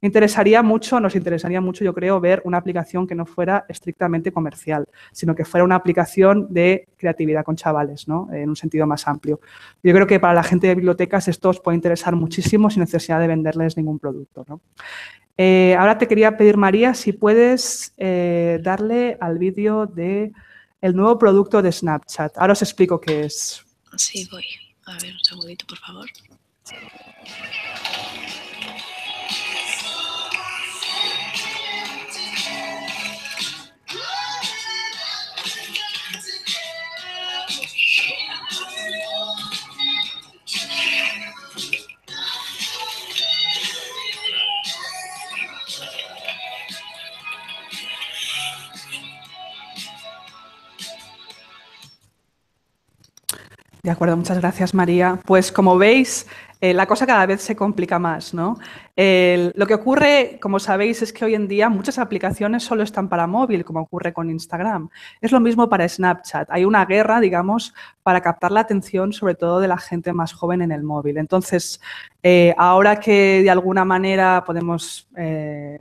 B: Me interesaría mucho, nos interesaría mucho, yo creo, ver una aplicación que no fuera estrictamente comercial, sino que fuera una aplicación de creatividad con chavales, ¿no? En un sentido más amplio. Yo creo que para la gente de bibliotecas esto os puede interesar muchísimo sin necesidad de venderles ningún producto, ¿no? Eh, ahora te quería pedir, María, si puedes eh, darle al vídeo de el nuevo producto de Snapchat. Ahora os explico qué es.
A: Sí, voy. A ver, un segundito, por favor.
B: De acuerdo, muchas gracias María. Pues como veis, eh, la cosa cada vez se complica más. ¿no? lo que ocurre, como sabéis, es que hoy en día muchas aplicaciones solo están para móvil, como ocurre con Instagram. Es lo mismo para Snapchat. Hay una guerra, digamos, para captar la atención, sobre todo de la gente más joven en el móvil. Entonces, eh, ahora que de alguna manera podemos eh,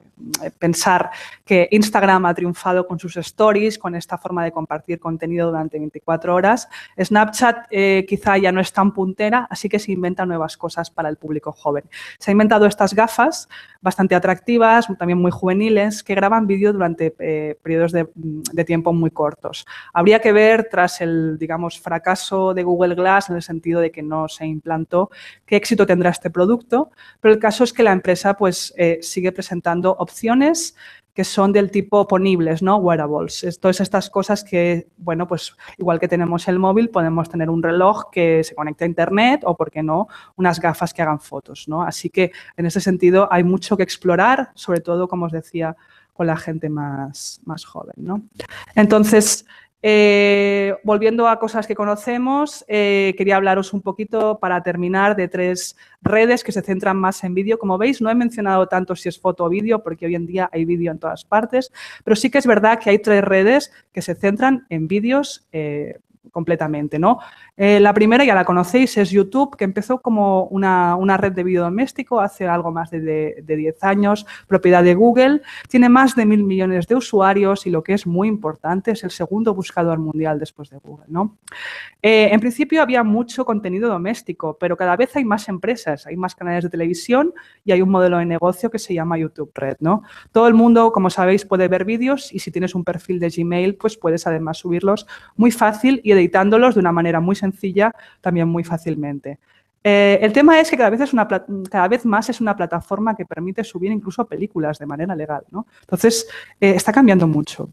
B: pensar que Instagram ha triunfado con sus stories, con esta forma de compartir contenido durante 24 horas, Snapchat quizá ya no es tan puntera, así que se inventan nuevas cosas para el público joven. Se ha inventado estas gafas bastante atractivas, también muy juveniles, que graban vídeo durante eh, periodos mm, de, tiempo muy cortos. Habría que ver, tras el, digamos, fracaso de Google Glass, en el sentido de que no se implantó, qué éxito tendrá este producto, pero el caso es que la empresa pues, eh, sigue presentando opciones que son del tipo ponibles, ¿no? Wearables. Todas estas cosas que, bueno, pues igual que tenemos el móvil, podemos tener un reloj que se conecte a internet o, por qué no, unas gafas que hagan fotos, Así que en ese sentido hay mucho que explorar, sobre todo, como os decía, con la gente más, más joven, ¿no? Entonces, eh, volviendo a cosas que conocemos, eh, quería hablaros un poquito para terminar de tres redes que se centran más en vídeo. Como veis, no he mencionado tanto si es foto o vídeo, porque hoy en día hay vídeo en todas partes, pero sí que es verdad que hay tres redes que se centran en vídeos eh, completamente, ¿no? Eh, la primera ya la conocéis, es YouTube, que empezó como una, red de video doméstico hace algo más de, de, 10 años, propiedad de Google, tiene más de mil millones de usuarios y lo que es muy importante es el segundo buscador mundial después de Google, ¿no? Eh, en principio había mucho contenido doméstico, pero cada vez hay más empresas, hay más canales de televisión y hay un modelo de negocio que se llama YouTube Red, ¿no? Todo el mundo, como sabéis, puede ver vídeos y si tienes un perfil de Gmail, pues puedes además subirlos muy fácil editándolos de una manera muy sencilla, también muy fácilmente. Eh, el tema es que cada vez, es una, cada vez más es una plataforma que permite subir incluso películas de manera legal. ¿no? Entonces, eh, está cambiando mucho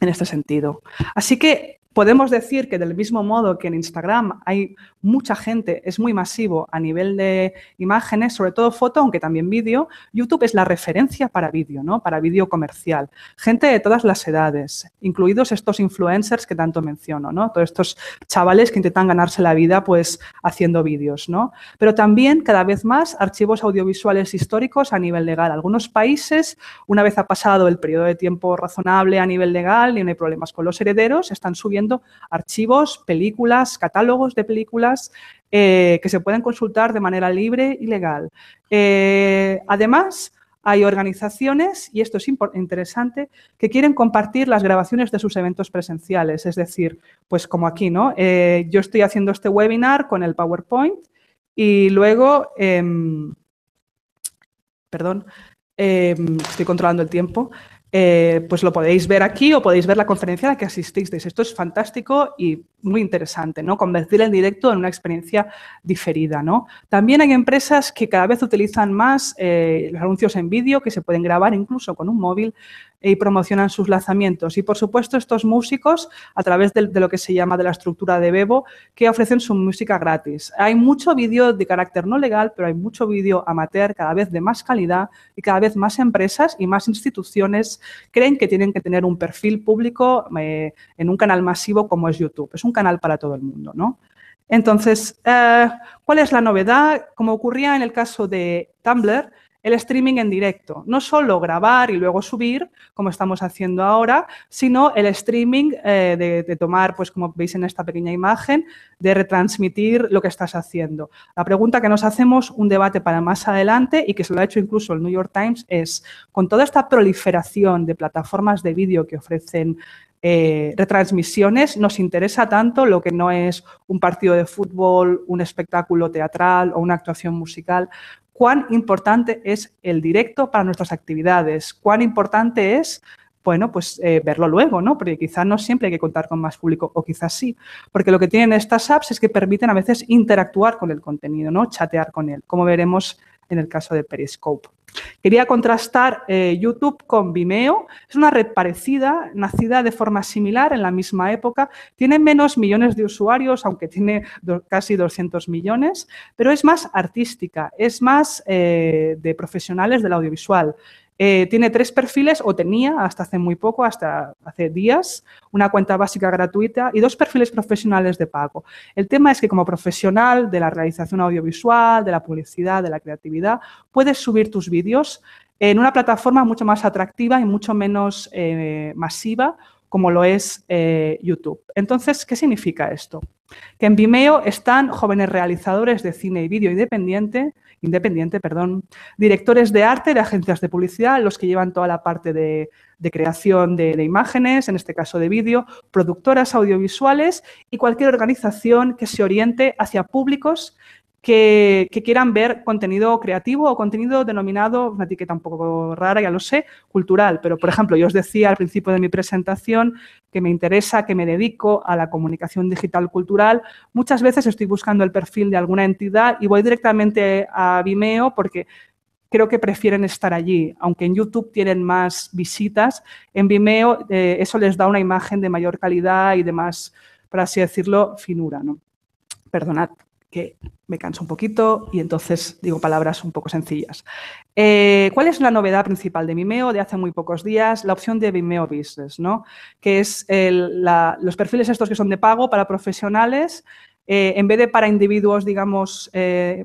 B: en este sentido. Así que Podemos decir que del mismo modo que en Instagram hay mucha gente, es muy masivo a nivel de imágenes, sobre todo foto, aunque también vídeo, YouTube es la referencia para vídeo, ¿no? Para vídeo comercial. Gente de todas las edades, incluidos estos influencers que tanto menciono, ¿no? Todos estos chavales que intentan ganarse la vida pues haciendo vídeos, Pero también cada vez más archivos audiovisuales históricos a nivel legal. Algunos países, una vez ha pasado el periodo de tiempo razonable a nivel legal y no hay problemas con los herederos, están subiendo archivos, películas, catálogos de películas eh, que se pueden consultar de manera libre y legal. Eh, además, hay organizaciones, y esto es interesante, que quieren compartir las grabaciones de sus eventos presenciales. Es decir, pues como aquí, ¿no? Eh, yo estoy haciendo este webinar con el PowerPoint y luego, em, perdón, em, estoy controlando el tiempo. Eh, pues lo podéis ver aquí o podéis ver la conferencia a la que asististeis. Esto es fantástico y muy interesante, ¿no? Convertir el directo en una experiencia diferida, ¿no? También hay empresas que cada vez utilizan más eh, los anuncios en vídeo que se pueden grabar incluso con un móvil y promocionan sus lanzamientos. Y por supuesto estos músicos, a través de, lo que se llama de la estructura de Bebo, que ofrecen su música gratis. Hay mucho vídeo de carácter no legal, pero hay mucho vídeo amateur cada vez de más calidad y cada vez más empresas y más instituciones creen que tienen que tener un perfil público eh, en un canal masivo como es YouTube. Es un canal para todo el mundo, ¿no? Entonces, eh, ¿cuál es la novedad? Como ocurría en el caso de Tumblr, el streaming en directo. No solo grabar y luego subir, como estamos haciendo ahora, sino el streaming eh, de, tomar, pues como veis en esta pequeña imagen, de retransmitir lo que estás haciendo. La pregunta que nos hacemos, un debate para más adelante y que se lo ha hecho incluso el New York Times, es, con toda esta proliferación de plataformas de vídeo que ofrecen eh, retransmisiones, nos interesa tanto lo que no es un partido de fútbol, un espectáculo teatral o una actuación musical cuán importante es el directo para nuestras actividades, cuán importante es bueno, pues eh, verlo luego, ¿no? Porque quizás no siempre hay que contar con más público, o quizás sí. Porque lo que tienen estas apps es que permiten a veces interactuar con el contenido, ¿no? Chatear con él, como veremos en el caso de Periscope. Quería contrastar eh, YouTube con Vimeo. Es una red parecida, nacida de forma similar en la misma época. Tiene menos millones de usuarios, aunque tiene casi 200 millones, pero es más artística, es más eh, de profesionales del audiovisual. Eh, tiene tres perfiles, o tenía hasta hace muy poco, hasta hace días, una cuenta básica gratuita y dos perfiles profesionales de pago. El tema es que como profesional de la realización audiovisual, de la publicidad, de la creatividad, puedes subir tus vídeos en una plataforma mucho más atractiva y mucho menos eh, masiva como lo es eh, YouTube. Entonces, ¿qué significa esto? que en Vimeo están jóvenes realizadores de cine y vídeo independiente, independiente, perdón, directores de arte de agencias de publicidad, los que llevan toda la parte de, creación de, de, imágenes, en este caso de vídeo, productoras audiovisuales y cualquier organización que se oriente hacia públicos que, quieran ver contenido creativo o contenido denominado, una etiqueta un poco rara, ya lo sé, cultural. Pero, por ejemplo, yo os decía al principio de mi presentación que me interesa, que me dedico a la comunicación digital cultural. Muchas veces estoy buscando el perfil de alguna entidad y voy directamente a Vimeo porque creo que prefieren estar allí. Aunque en YouTube tienen más visitas, en Vimeo eh, eso les da una imagen de mayor calidad y de más, por así decirlo, finura. ¿no? Perdonad que me canso un poquito y entonces digo palabras un poco sencillas. Eh, ¿Cuál es la novedad principal de Vimeo de hace muy pocos días? La opción de Vimeo Business, ¿no? que es los perfiles estos que son de pago para profesionales, eh, en vez de para individuos, digamos, eh,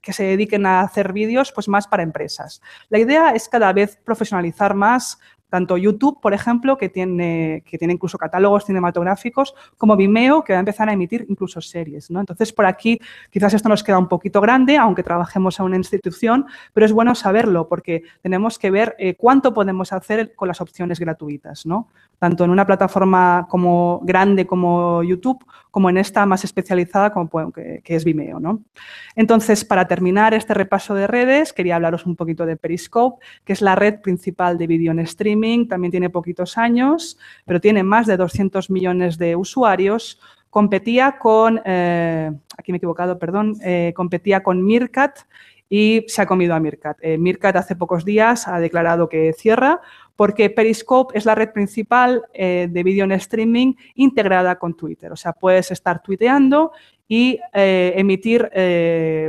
B: que se dediquen a hacer vídeos, pues más para empresas. La idea es cada vez profesionalizar más tanto YouTube, por ejemplo, que tiene, que tiene incluso catálogos cinematográficos, como Vimeo, que va a empezar a emitir incluso series. ¿no? Entonces, por aquí quizás esto nos queda un poquito grande, aunque trabajemos a una institución, pero es bueno saberlo porque tenemos que ver eh, cuánto podemos hacer con las opciones gratuitas, ¿no? tanto en una plataforma como grande como YouTube, como en esta más especializada como, que, es Vimeo. Entonces, para terminar este repaso de redes, quería hablaros un poquito de Periscope, que es la red principal de video en streaming también tiene poquitos años, pero tiene más de 200 millones de usuarios. Competía con, eh, aquí me he equivocado, perdón, eh, competía con Mircat y se ha comido a Mircat. Mirkat eh, hace pocos días ha declarado que cierra porque Periscope es la red principal de vídeo en streaming integrada con Twitter. O sea, puedes estar tuiteando y emitir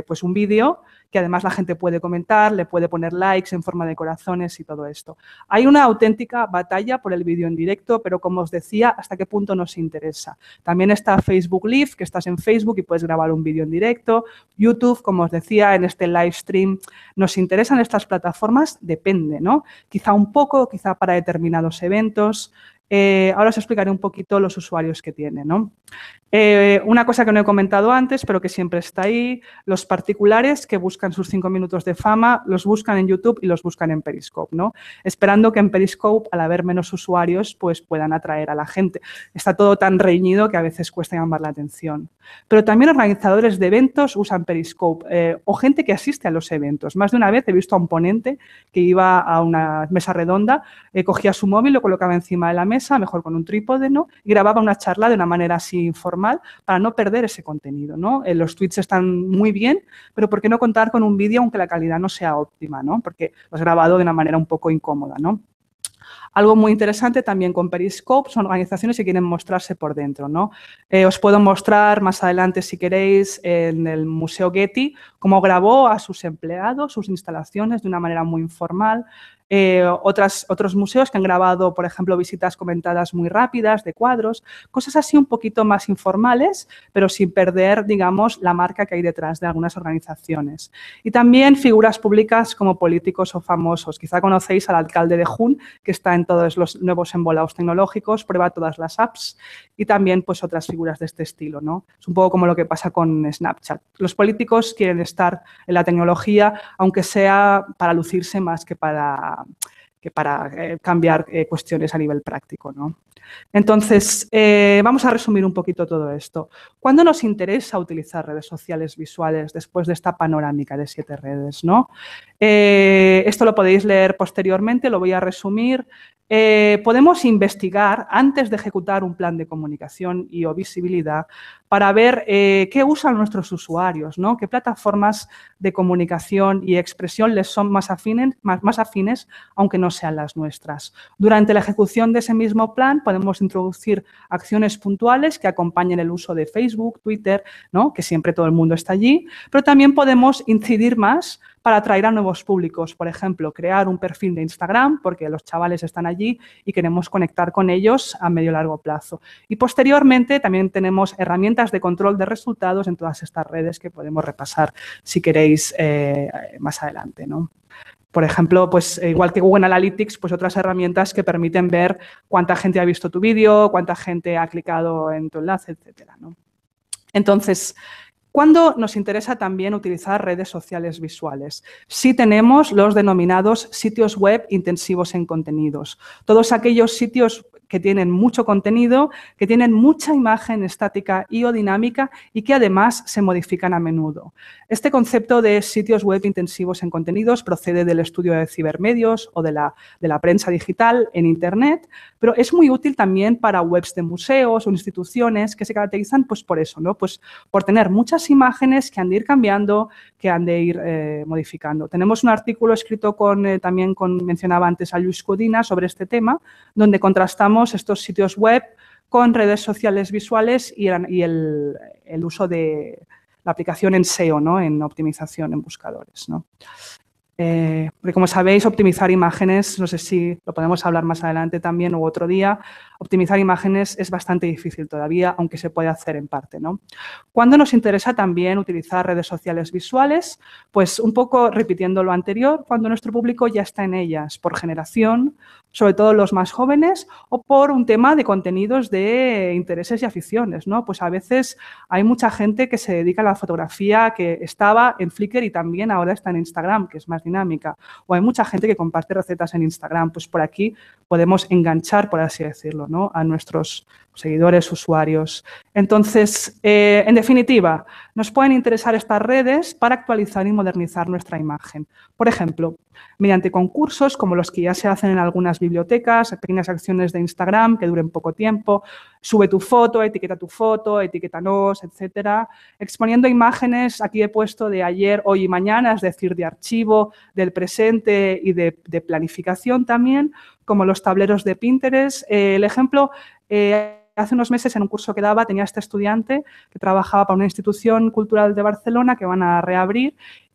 B: pues un vídeo que además la gente puede comentar, le puede poner likes en forma de corazones y todo esto. Hay una auténtica batalla por el vídeo en directo, pero como os decía, hasta qué punto nos interesa. También está Facebook Live, que estás en Facebook y puedes grabar un vídeo en directo. YouTube, como os decía, en este live stream, nos interesan estas plataformas, depende, ¿no? Quizá un poco, quizá para determinados eventos. Eh, ahora os explicaré un poquito los usuarios que tiene. Eh, una cosa que no he comentado antes, pero que siempre está ahí, los particulares que buscan sus cinco minutos de fama, los buscan en YouTube y los buscan en Periscope, ¿no? esperando que en Periscope, al haber menos usuarios, pues puedan atraer a la gente. Está todo tan reñido que a veces cuesta llamar la atención. Pero también organizadores de eventos usan Periscope eh, o gente que asiste a los eventos. Más de una vez he visto a un ponente que iba a una mesa redonda, cogía su móvil, lo colocaba encima de la mesa, mejor con un trípode, ¿no? Y grababa una charla de una manera así informal para no perder ese contenido, ¿no? Eh, los tweets están muy bien, pero ¿por qué no contar con un vídeo aunque la calidad no sea óptima, ¿no? Porque lo has grabado de una manera un poco incómoda, ¿no? Algo muy interesante también con Periscope son organizaciones que quieren mostrarse por dentro. ¿no? Eh, os puedo mostrar más adelante, si queréis, en el Museo Getty, cómo grabó a sus empleados, sus instalaciones de una manera muy informal. Eh, otras, otros museos que han grabado, por ejemplo, visitas comentadas muy rápidas de cuadros, cosas así un poquito más informales, pero sin perder, digamos, la marca que hay detrás de algunas organizaciones. Y también figuras públicas como políticos o famosos. Quizá conocéis al alcalde de Jun, que está en todos los nuevos embolados tecnológicos, prueba todas las apps y también pues otras figuras de este estilo, ¿no? Es un poco como lo que pasa con Snapchat. Los políticos quieren estar en la tecnología, aunque sea para lucirse más que para que para eh, cambiar eh, cuestiones a nivel práctico. Entonces, eh, vamos a resumir un poquito todo esto. ¿Cuándo nos interesa utilizar redes sociales visuales después de esta panorámica de siete redes? ¿no? esto lo podéis leer posteriormente, lo voy a resumir. podemos investigar antes de ejecutar un plan de comunicación y o visibilidad para ver eh, qué usan nuestros usuarios, qué plataformas de comunicación y expresión les son más afines, más, más afines, aunque no sean las nuestras. Durante la ejecución de ese mismo plan podemos introducir acciones puntuales que acompañen el uso de Facebook, Twitter, ¿no? que siempre todo el mundo está allí, pero también podemos incidir más para atraer a nuevos públicos. Por ejemplo, crear un perfil de Instagram, porque los chavales están allí y queremos conectar con ellos a medio largo plazo. Y posteriormente también tenemos herramientas de control de resultados en todas estas redes que podemos repasar si queréis eh, más adelante. Por ejemplo, pues eh, igual que Google Analytics, pues otras herramientas que permiten ver cuánta gente ha visto tu vídeo, cuánta gente ha clicado en tu enlace, etcétera. Entonces, cuando nos interesa también utilizar redes sociales visuales? Sí tenemos los denominados sitios web intensivos en contenidos. Todos aquellos sitios que tienen mucho contenido, que tienen mucha imagen estática y o dinámica y que además se modifican a menudo. Este concepto de sitios web intensivos en contenidos procede del estudio de cibermedios o de la prensa digital en Internet, pero es muy útil también para webs de museos o instituciones que se caracterizan pues, por eso, ¿no? Pues por tener muchas imágenes que han de ir cambiando, que han de ir eh, modificando. Tenemos un artículo escrito con, eh, también con, mencionaba antes a Luis Codina sobre este tema, donde contrastamos estos sitios web con redes sociales visuales y, el, uso de, la aplicación en SEO, ¿no? en optimización en buscadores. ¿no? Eh, porque como sabéis, optimizar imágenes, no sé si lo podemos hablar más adelante también u otro día, optimizar imágenes es bastante difícil todavía, aunque se puede hacer en parte. ¿no? Cuando nos interesa también utilizar redes sociales visuales? Pues un poco repitiendo lo anterior, cuando nuestro público ya está en ellas, por generación, sobre todo los más jóvenes, o por un tema de contenidos de intereses y aficiones. ¿no? Pues a veces hay mucha gente que se dedica a la fotografía que estaba en Flickr y también ahora está en Instagram, que es más dinámica. O hay mucha gente que comparte recetas en Instagram, pues por aquí podemos enganchar, por así decirlo, ¿no? a nuestros seguidores, usuarios. Entonces, eh, en definitiva, nos pueden interesar estas redes para actualizar y modernizar nuestra imagen. Por ejemplo, mediante concursos como los que ya se hacen en algunas bibliotecas, pequeñas acciones de Instagram que duren poco tiempo, sube tu foto, etiqueta tu foto, nos, etcétera, exponiendo imágenes, aquí he puesto de ayer, hoy y mañana, es decir, de archivo, del presente y de, planificación también, como los tableros de Pinterest. Eh, el ejemplo... Eh, hace unos meses en un curso que daba tenía este estudiante que trabajaba para una institución cultural de Barcelona que van a reabrir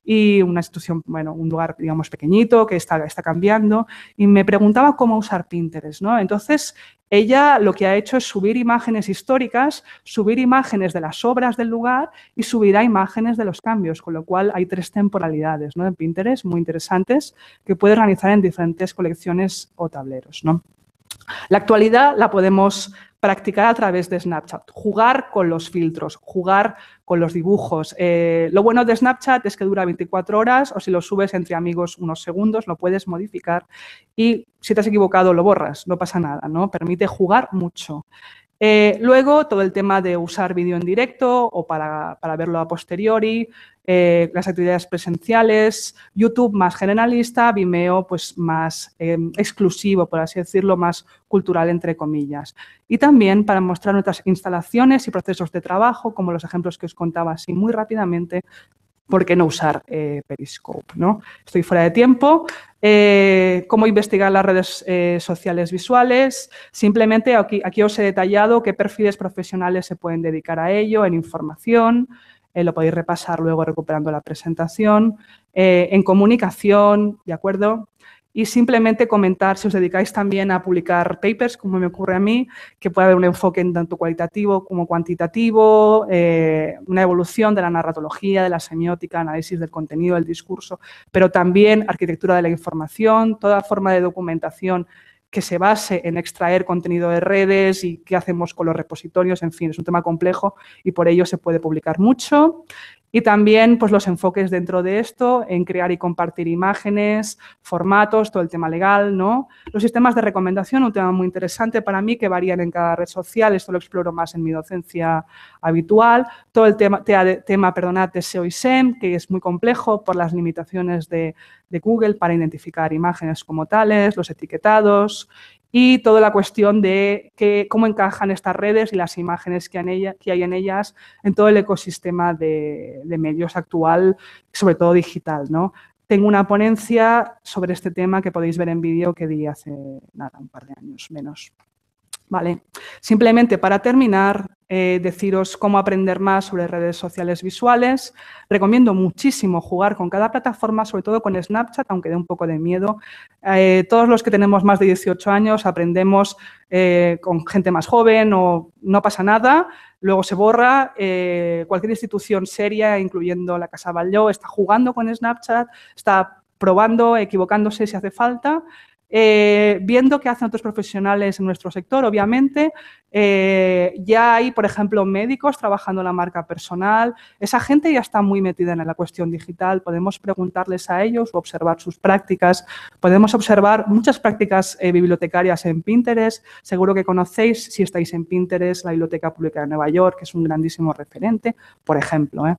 B: y una institución, bueno, un lugar, digamos, pequeñito que está, está cambiando. Y me preguntaba cómo usar Pinterest, ¿no? Entonces, ella lo que ha hecho es subir imágenes históricas, subir imágenes de las obras del lugar y subirá imágenes de los cambios, con lo cual hay tres temporalidades ¿no? en Pinterest muy interesantes que puede organizar en diferentes colecciones o tableros. ¿no? La actualidad la podemos practicar a través de Snapchat, jugar con los filtros, jugar con los dibujos. Eh, lo bueno de Snapchat es que dura 24 horas o si lo subes entre amigos unos segundos lo puedes modificar y si te has equivocado lo borras, no pasa nada, ¿no? Permite jugar mucho. Eh, luego, todo el tema de usar vídeo en directo o para, verlo a posteriori, eh, las actividades presenciales, YouTube más generalista, Vimeo pues más em, exclusivo, por así decirlo, más cultural, entre comillas. Y también para mostrar nuestras instalaciones y procesos de trabajo, como los ejemplos que os contaba así muy rápidamente, ¿por qué no usar eh, Periscope? ¿no? Estoy fuera de tiempo. Eh, ¿Cómo investigar las redes eh, sociales visuales? Simplemente aquí, aquí, os he detallado qué perfiles profesionales se pueden dedicar a ello en información. lo podéis repasar luego recuperando la presentación. en comunicación, ¿de acuerdo? y simplemente comentar si os dedicáis también a publicar papers, como me ocurre a mí, que puede haber un enfoque tanto cualitativo como cuantitativo, eh, una evolución de la narratología, de la semiótica, análisis del contenido, del discurso, pero también arquitectura de la información, toda forma de documentación que se base en extraer contenido de redes y qué hacemos con los repositorios, en fin, es un tema complejo y por ello se puede publicar mucho. Y también pues, los enfoques dentro de esto, en crear y compartir imágenes, formatos, todo el tema legal, ¿no? Los sistemas de recomendación, un tema muy interesante para mí que varían en cada red social, esto lo exploro más en mi docencia habitual, todo el tema, tema perdonad, de SEO y SEM, que es muy complejo por las limitaciones de, de Google para identificar imágenes como tales, los etiquetados y toda la cuestión de cómo encajan estas redes y las imágenes que, hay en ellas en todo el ecosistema de, medios actual, sobre todo digital. ¿no? Tengo una ponencia sobre este tema que podéis ver en vídeo que di hace nada, un par de años menos. Vale, simplemente para terminar, eh, deciros cómo aprender más sobre redes sociales visuales. Recomiendo muchísimo jugar con cada plataforma, sobre todo con Snapchat, aunque dé un poco de miedo. Eh, todos los que tenemos más de 18 años aprendemos eh, con gente más joven o no pasa nada, luego se borra. cualquier institución seria, incluyendo la Casa Balló, está jugando con Snapchat, está probando, equivocándose si hace falta eh, viendo qué hacen otros profesionales en nuestro sector, obviamente, eh, ya hay, por ejemplo, médicos trabajando en la marca personal. Esa gente ya está muy metida en la cuestión digital. Podemos preguntarles a ellos o observar sus prácticas. Podemos observar muchas prácticas eh, bibliotecarias en Pinterest. Seguro que conocéis, si estáis en Pinterest, la Biblioteca Pública de Nueva York, que es un grandísimo referente, por ejemplo. ¿eh?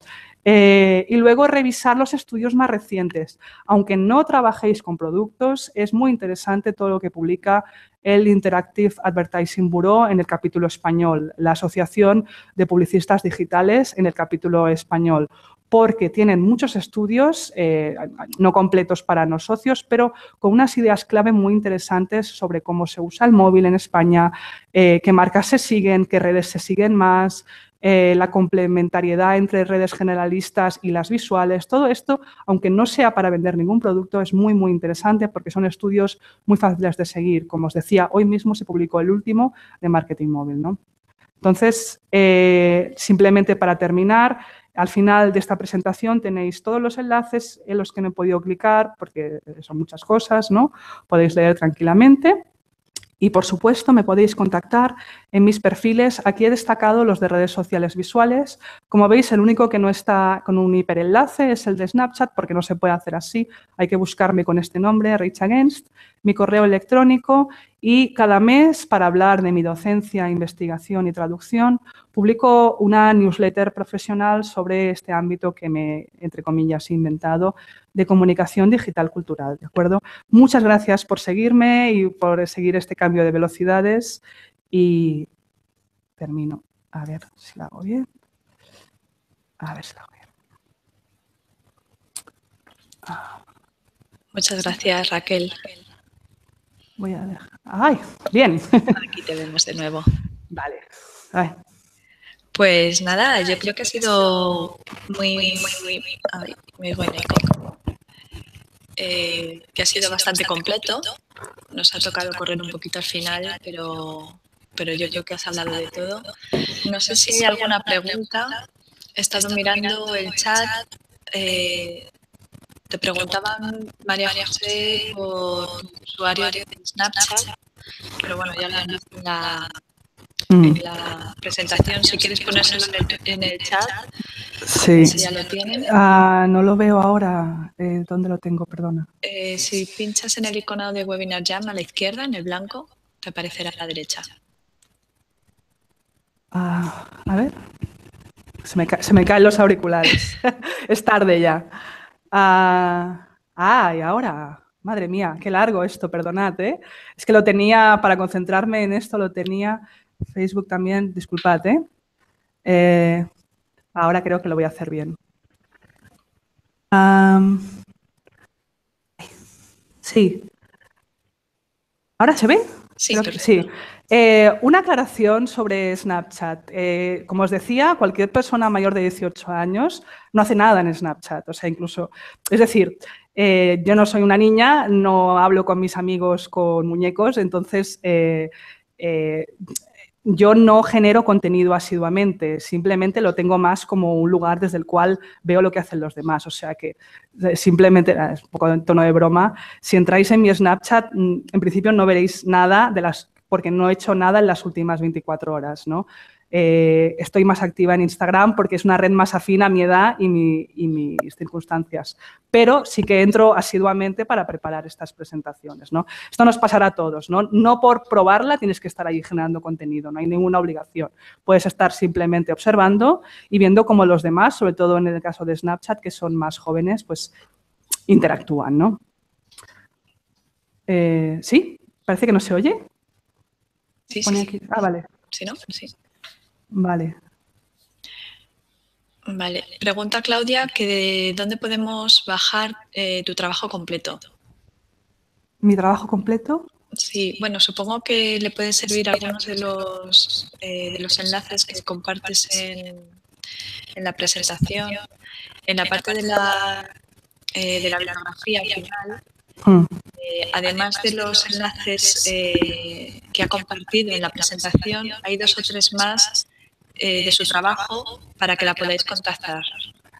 B: y luego revisar los estudios más recientes. Aunque no trabajéis con productos, es muy interesante todo lo que publica el Interactive Advertising Bureau en el capítulo español, la Asociación de Publicistas Digitales en el capítulo español, porque tienen muchos estudios, eh, no completos para los socios, pero con unas ideas clave muy interesantes sobre cómo se usa el móvil en España, eh, qué marcas se siguen, qué redes se siguen más, eh, la complementariedad entre redes generalistas y las visuales, todo esto, aunque no sea para vender ningún producto, es muy, muy interesante porque son estudios muy fáciles de seguir. Como os decía, hoy mismo se publicó el último de marketing móvil. ¿no? Entonces, eh, simplemente para terminar, al final de esta presentación tenéis todos los enlaces en los que no he podido clicar porque son muchas cosas, ¿no? Podéis leer tranquilamente. Y por supuesto, me podéis contactar en mis perfiles. Aquí he destacado los de redes sociales visuales. Como veis, el único que no está con un hiperenlace es el de Snapchat, porque no se puede hacer así. Hay que buscarme con este nombre, Rich Against, mi correo electrónico y cada mes, para hablar de mi docencia, investigación y traducción, publico una newsletter profesional sobre este ámbito que me, entre comillas, he inventado de comunicación digital cultural, ¿de acuerdo? Muchas gracias por seguirme y por seguir este cambio de velocidades y termino. A ver si la hago bien. A ver si la hago bien.
A: Muchas gracias, Raquel. Voy a ver...
B: ¡Ay! Bien. <laughs>
A: Aquí te vemos de nuevo. Vale. Pues nada, yo creo que ha sido muy, muy, muy, muy, bueno. Eh, que ha sido bastante completo. Nos ha tocado correr un poquito al final, pero, pero yo creo que has hablado de todo. No sé si hay alguna pregunta. He estado mirando el chat. Eh, te preguntaban, María José, por usuario de Snapchat, pero bueno, ya la, en mm. la presentación, si quieres ponérselo en el, chat.
B: Sí. ya lo Ah, no lo veo ahora. Eh, ¿Dónde lo tengo? Perdona.
A: Eh, si pinchas en el icono de Webinar Jam a la izquierda, en el blanco, te aparecerá a la derecha.
B: Ah, a ver. Se me, se me caen los auriculares. <laughs> es tarde ya. Ah, ah, y ahora, madre mía, qué largo esto, perdonad, ¿eh? Es que lo tenía, para concentrarme en esto, lo tenía Facebook también, disculpad, ¿eh? Eh, ahora creo que lo voy a hacer bien. sí. ¿Ahora se ve? Sí. sí. Eh, una aclaración sobre Snapchat. Eh, como os decía, cualquier persona mayor de 18 años no hace nada en Snapchat. O sea, incluso, es decir, eh, yo no soy una niña, no hablo con mis amigos con muñecos, entonces yo no genero contenido asiduamente, simplemente lo tengo más como un lugar desde el cual veo lo que hacen los demás. O sea que simplemente, ah, es un poco en tono de broma, si entráis en mi Snapchat, mm, en principio no veréis nada de las porque no he hecho nada en las últimas 24 horas, eh, estoy más activa en Instagram porque es una red más afín a mi edad y, mis circunstancias. Pero sí que entro asiduamente para preparar estas presentaciones. Esto nos pasará a todos. ¿no? por probarla tienes que estar ahí generando contenido, no hay ninguna obligación. Puedes estar simplemente observando y viendo cómo los demás, sobre todo en el caso de Snapchat, que son más jóvenes, pues interactúan. Eh, ¿Sí? ¿Parece que no se oye? Sí, Ah, vale. Sí, ¿no? Sí. Vale.
A: Vale. Pregunta Claudia que de dónde podemos bajar eh, tu trabajo completo.
B: ¿Mi trabajo completo?
A: Sí, bueno, supongo que le puede servir algunos de los, eh, de los enlaces que compartes en, la presentación. En la parte de la, biografía eh, de final Hmm. Eh, además de los enlaces eh, que ha compartido en la presentación, hay dos o tres más eh, de su trabajo para que la podáis contactar.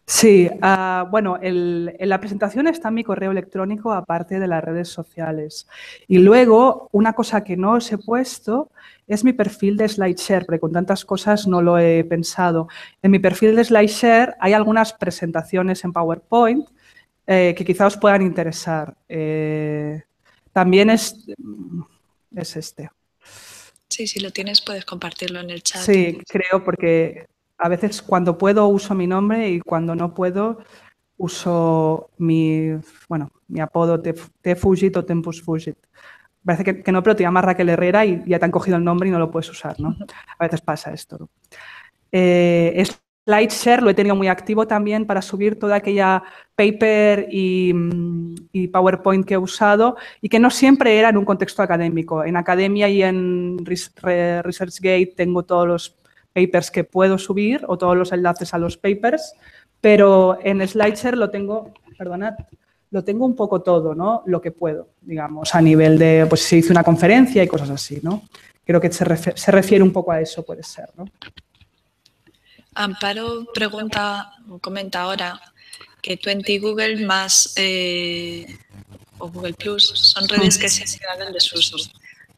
B: Sí, ah, bueno, en la presentación está mi correo electrónico aparte de las redes sociales. Y luego, una cosa que no os he puesto es mi perfil de SlideShare, porque con tantas cosas no lo he pensado. En mi perfil de SlideShare hay algunas presentaciones en PowerPoint eh, que quizá os puedan interesar. Eh, también es, mm, es este.
A: Sí, si lo tienes puedes compartirlo en el chat. Sí,
B: creo porque a veces cuando puedo uso mi nombre y cuando no puedo uso mi, bueno, mi apodo Te, o Tempus Fugit. Parece que, no, pero te llamas Raquel Herrera y ya te han cogido el nombre y no lo puedes usar, ¿no? <laughs> A veces pasa esto. Eh, SlideShare lo he tenido muy activo también para subir toda aquella paper mm, y, PowerPoint que he usado y que no siempre era en un contexto académico. En academia y en ResearchGate tengo todos los papers que puedo subir o todos los enlaces a los papers, pero en Slideshare lo tengo, perdonad, lo tengo un poco todo, ¿no? Lo que puedo, digamos, a nivel de, pues si hice una conferencia y cosas así, ¿no? Creo que se, refiere, se refiere un poco a eso, puede ser, ¿no? Amparo
A: pregunta, o comenta ahora que 20 Google más eh, o Google Plus son redes que se han quedado en desuso.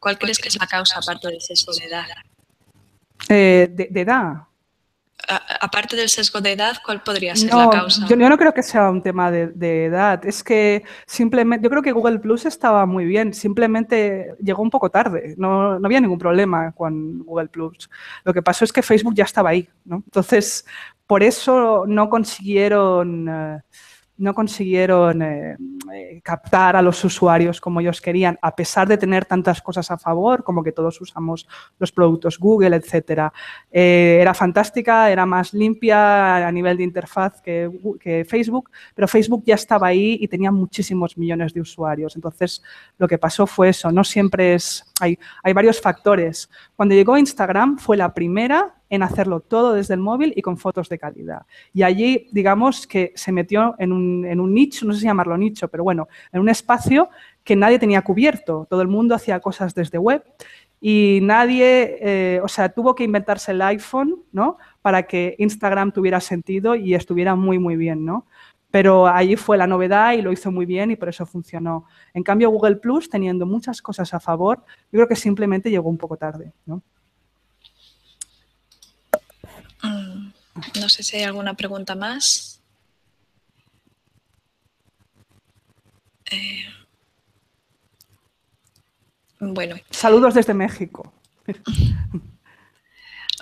A: ¿Cuál crees que es la causa aparte de exceso de edad?
B: Eh, de edad,
A: aparte del sesgo de edad, ¿cuál podría ser la causa? Yo,
B: no creo que sea un tema de, edad. Es que simplemente, yo creo que Google Plus estaba muy bien. Simplemente llegó un poco tarde. No, había ningún problema con Google Plus. Lo que pasó es que Facebook ya estaba ahí. Entonces, por eso no consiguieron. Eh, no consiguieron eh, eh, captar a los usuarios como ellos querían, a pesar de tener tantas cosas a favor, como que todos usamos los productos Google, etc. Eh, era fantástica, era más limpia a nivel de interfaz que, Facebook, pero Facebook ya estaba ahí y tenía muchísimos millones de usuarios. Entonces, lo que pasó fue eso, no siempre es... Hay, hay varios factores. Cuando llegó Instagram fue la primera en hacerlo todo desde el móvil y con fotos de calidad. Y allí, digamos, que se metió en un, nicho, no sé si llamarlo nicho, pero bueno, en un espacio que nadie tenía cubierto. Todo el mundo hacía cosas desde web y nadie, eh, o sea, tuvo que inventarse el iPhone, ¿no? Para que Instagram tuviera sentido y estuviera muy, muy bien, ¿no? Pero allí fue la novedad y lo hizo muy bien y por eso funcionó. En cambio, Google Plus, teniendo muchas cosas a favor, yo creo que simplemente llegó un poco tarde, ¿no?
A: Mm, no sé si hay alguna pregunta más.
B: Eh, bueno. Saludos desde México. <laughs>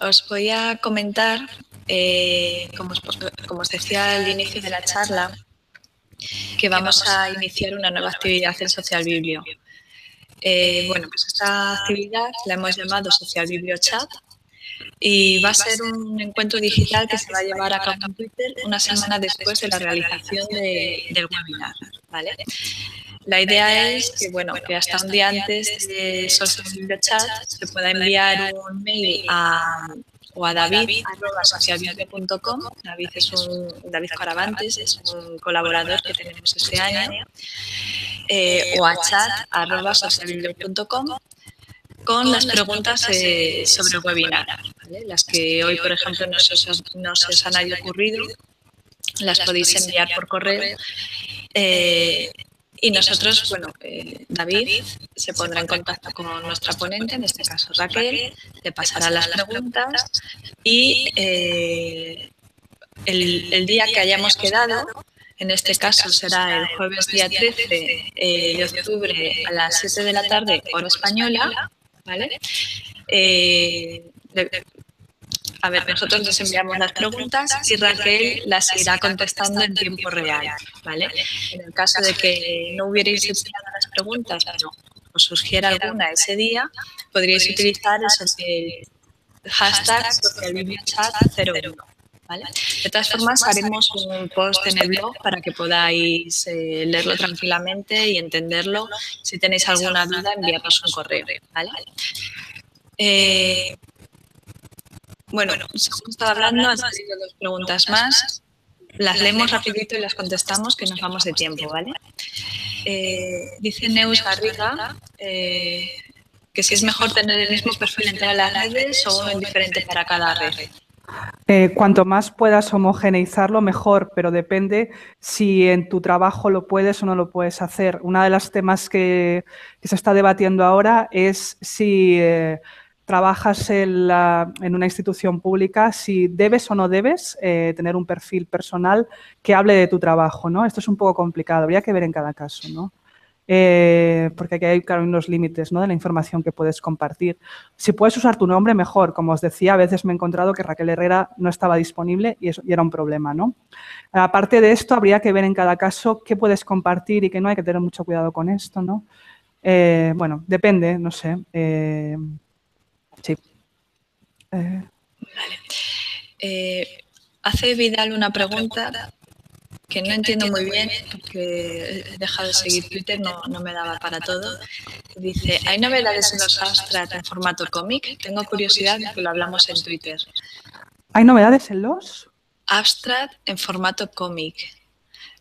A: Os voy a comentar, eh, como, os, decía al inicio de la charla, que vamos a iniciar una nueva actividad en Social Biblio. Eh, bueno, pues esta actividad la hemos llamado Social Biblio Chat y va a ser un encuentro digital que se va a llevar a cabo en Twitter una semana después de la realización de, del webinar. La idea es que, bueno, que hasta un día antes de Social Chat se pueda enviar un mail a, o a David, David es un, David Caravantes es un colaborador que tenemos este, este año. Eh, eh, o a chat, con las preguntas eh, eh, sobre el webinar, las que hoy, por ejemplo, no se os, han ocurrido, las podéis enviar por correo. Eh, y nosotros, bueno, David se pondrá en contacto con nuestra ponente, en este, este caso Raquel, le pasará las preguntas y el, el, día que hayamos quedado, en este caso será el jueves día 13 de octubre a las 7 de la tarde, hora española, ¿vale? Eh, a ver, nosotros nos enviamos las preguntas y Raquel las irá contestando en tiempo real, ¿vale? En el caso de que no hubierais enviado las preguntas, pero os surgiera alguna ese día, podríais utilizar el, hashtag cero 01 de todas formas, haremos un post en el blog para que podáis eh, leerlo tranquilamente y entenderlo. Si tenéis alguna duda, enviadnos un correo, ¿vale? Eh, bueno, pues según estaba hablando, han salido dos preguntas más. Las leemos rapidito y las contestamos, que nos vamos de tiempo, ¿vale? Eh, dice Neus Garriga eh, que si es mejor tener el mismo perfil en todas las redes o en diferentes para cada red.
B: Eh, cuanto más puedas homogeneizarlo, mejor, pero depende si en tu trabajo lo puedes o no lo puedes hacer. Una de los temas que, se está debatiendo ahora es si eh, trabajas en, una institución pública, si debes o no debes eh, tener un perfil personal que hable de tu trabajo. ¿no? Esto es un poco complicado, habría que ver en cada caso. ¿no? Eh, porque aquí hay claro, unos límites ¿no? de la información que puedes compartir. Si puedes usar tu nombre, mejor. Como os decía, a veces me he encontrado que Raquel Herrera no estaba disponible y, eso, era un problema. ¿no? Aparte de esto, habría que ver en cada caso qué puedes compartir y que no. Hay que tener mucho cuidado con esto. ¿no? Eh, bueno, depende, no sé. Eh, sí. Vale.
A: hace Vidal una pregunta que no entiendo muy bien porque he dejado de seguir Twitter, no, me daba para todo. Dice, ¿hay novedades en los abstract en formato cómic? Tengo curiosidad que lo hablamos en Twitter.
B: ¿Hay novedades en los?
A: Abstract en formato cómic.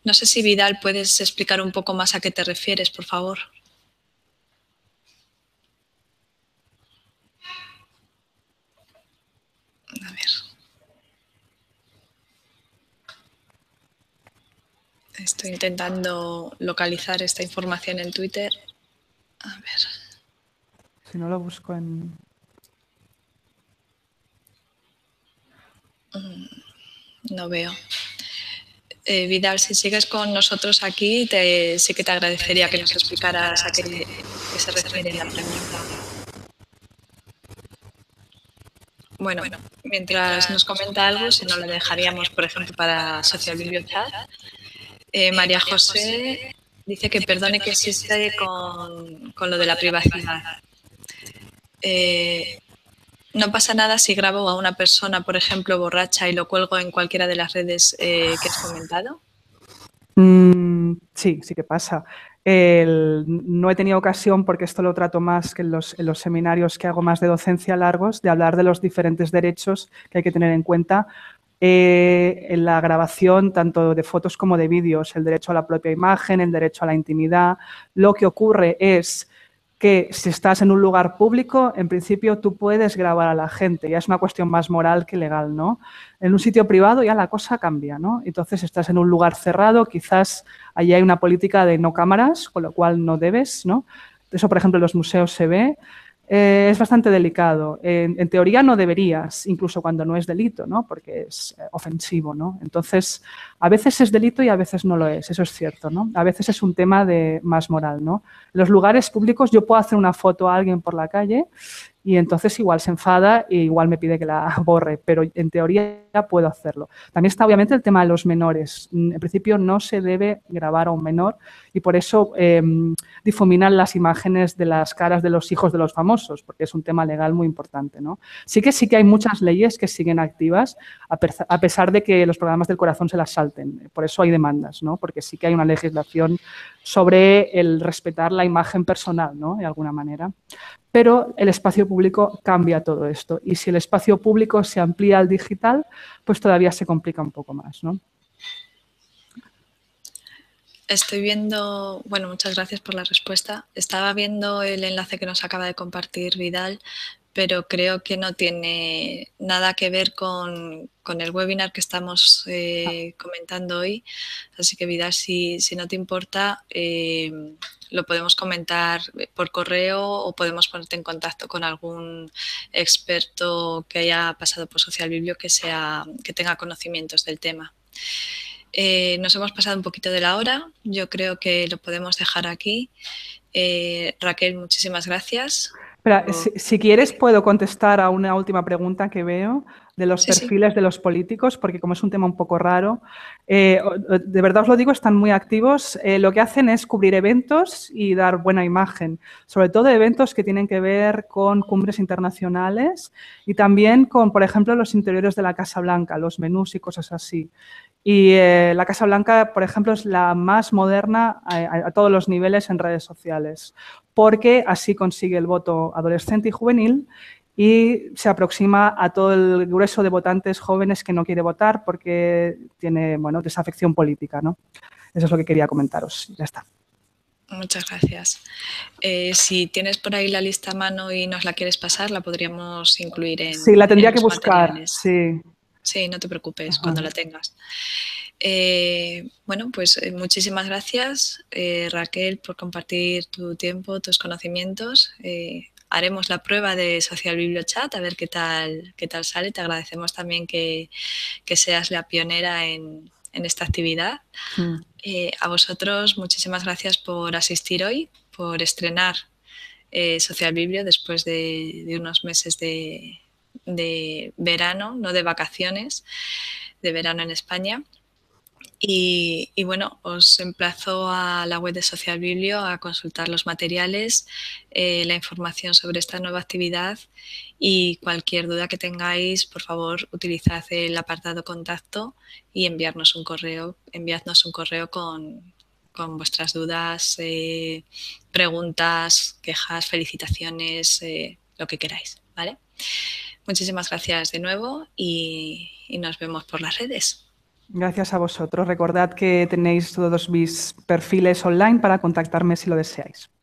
A: No sé si Vidal puedes explicar un poco más a qué te refieres, por favor. Estoy intentando localizar esta
B: información en Twitter. A ver. Si no lo busco en... Mm,
A: no veo. Eh, Vidal, si sigues con nosotros aquí, te, sí que te agradecería que nos explicaras a qué, se refiere la pregunta. Bueno, mientras nos comenta algo, si no lo dejaríamos, por ejemplo, para Social biblioteca. Eh, eh, María José dice que perdone que existe con, con lo de la privacidad. Eh, no pasa nada si grabo a una persona, por ejemplo, borracha y lo cuelgo en cualquiera de las redes que has comentado.
B: Mm, sí, sí que pasa. no he tenido ocasión, porque esto lo trato más que en los, en los, seminarios que hago más de docencia largos, de hablar de los diferentes derechos que hay que tener en cuenta, eh, en la grabación tanto de fotos como de vídeos, el derecho a la propia imagen, el derecho a la intimidad. Lo que ocurre es que si estás en un lugar público, en principio tú puedes grabar a la gente, ya es una cuestión más moral que legal, ¿no? En un sitio privado ya la cosa cambia, ¿no? Entonces estás en un lugar cerrado, quizás allí hay una política de no cámaras, con lo cual no debes, ¿no? Eso, por ejemplo, en los museos se ve. Eh, es bastante delicado. En, teoría no deberías, incluso cuando no es delito, ¿no? porque es eh, ofensivo. ¿no? Entonces, a veces es delito y a veces no lo es, eso es cierto. ¿no? A veces es un tema de más moral. ¿no? En los lugares públicos yo puedo hacer una foto a alguien por la calle y entonces igual se enfada e igual me pide que la <laughs> borre, pero en teoría puedo hacerlo. También está obviamente el tema de los menores. Mm, en principio no se debe grabar a un menor y por eso em, difuminan las imágenes de las caras de los hijos de los famosos, porque es un tema legal muy importante. ¿no? Sí que sí que hay muchas leyes que siguen activas a pesar de que los programas del corazón se las salten. Por eso hay demandas, ¿no? porque sí que hay una legislación sobre el respetar la imagen personal, ¿no? De alguna manera. Pero el espacio público cambia todo esto y si el espacio público se amplía al digital, pues todavía se complica un poco más, ¿no?
A: Estoy viendo, bueno, muchas gracias por la respuesta. Estaba viendo el enlace que nos acaba de compartir Vidal pero creo que no tiene nada que ver con, el webinar que estamos eh, comentando hoy. Así que, Vida, si, no te importa, eh, lo podemos comentar por correo o podemos ponerte en contacto con algún experto que haya pasado por Social Biblio que, sea, que tenga conocimientos del tema. Eh, nos hemos pasado un poquito de la hora, yo creo que lo podemos dejar aquí. Raquel, muchísimas gracias
B: si, quieres eh, puedo contestar a una última pregunta que veo de los perfiles de los políticos, porque como es un tema un poco raro, eh, de verdad os lo digo, están muy activos. Eh, lo que hacen es cubrir eventos y dar buena imagen, sobre todo eventos que tienen que ver con cumbres internacionales y también con, por ejemplo, los interiores de la Casa Blanca, los menús y cosas así. Y eh, la Casa Blanca, por ejemplo, es la más moderna a, todos los niveles en redes sociales, porque así consigue el voto adolescente y juvenil y se aproxima a todo el grueso de votantes jóvenes que no quiere votar porque tiene, bueno, desafección política, ¿no? Eso es lo que quería comentaros. Ya está.
A: Muchas gracias. Eh, si tienes por ahí la lista a mano y nos la quieres pasar, la podríamos incluir en. Sí, la tendría que
B: buscar. Sí,
A: Sí, no te preocupes cuando la tengas. Eh, bueno, pues eh, muchísimas gracias eh, Raquel por compartir tu tiempo, tus conocimientos. haremos la prueba de Social Chat a ver qué tal, qué tal sale. Te agradecemos también que, seas la pionera en, esta actividad. Mm. a vosotros muchísimas gracias por asistir hoy, por estrenar Social Biblio después de unos meses de, de verano, no de vacaciones, de verano en España. Y, bueno, os emplazo a la web de Social Biblio a consultar los materiales, eh, la información sobre esta nueva actividad y cualquier duda que tengáis, por favor, utilizad el apartado contacto y enviarnos un correo, enviadnos un correo con, vuestras dudas, eh, preguntas, quejas, felicitaciones, eh, lo que queráis, ¿vale? Muchísimas gracias de nuevo y, nos vemos por las redes.
B: Gracias a vosotros. Recordad que tenéis todos mis perfiles online para contactarme si lo deseáis.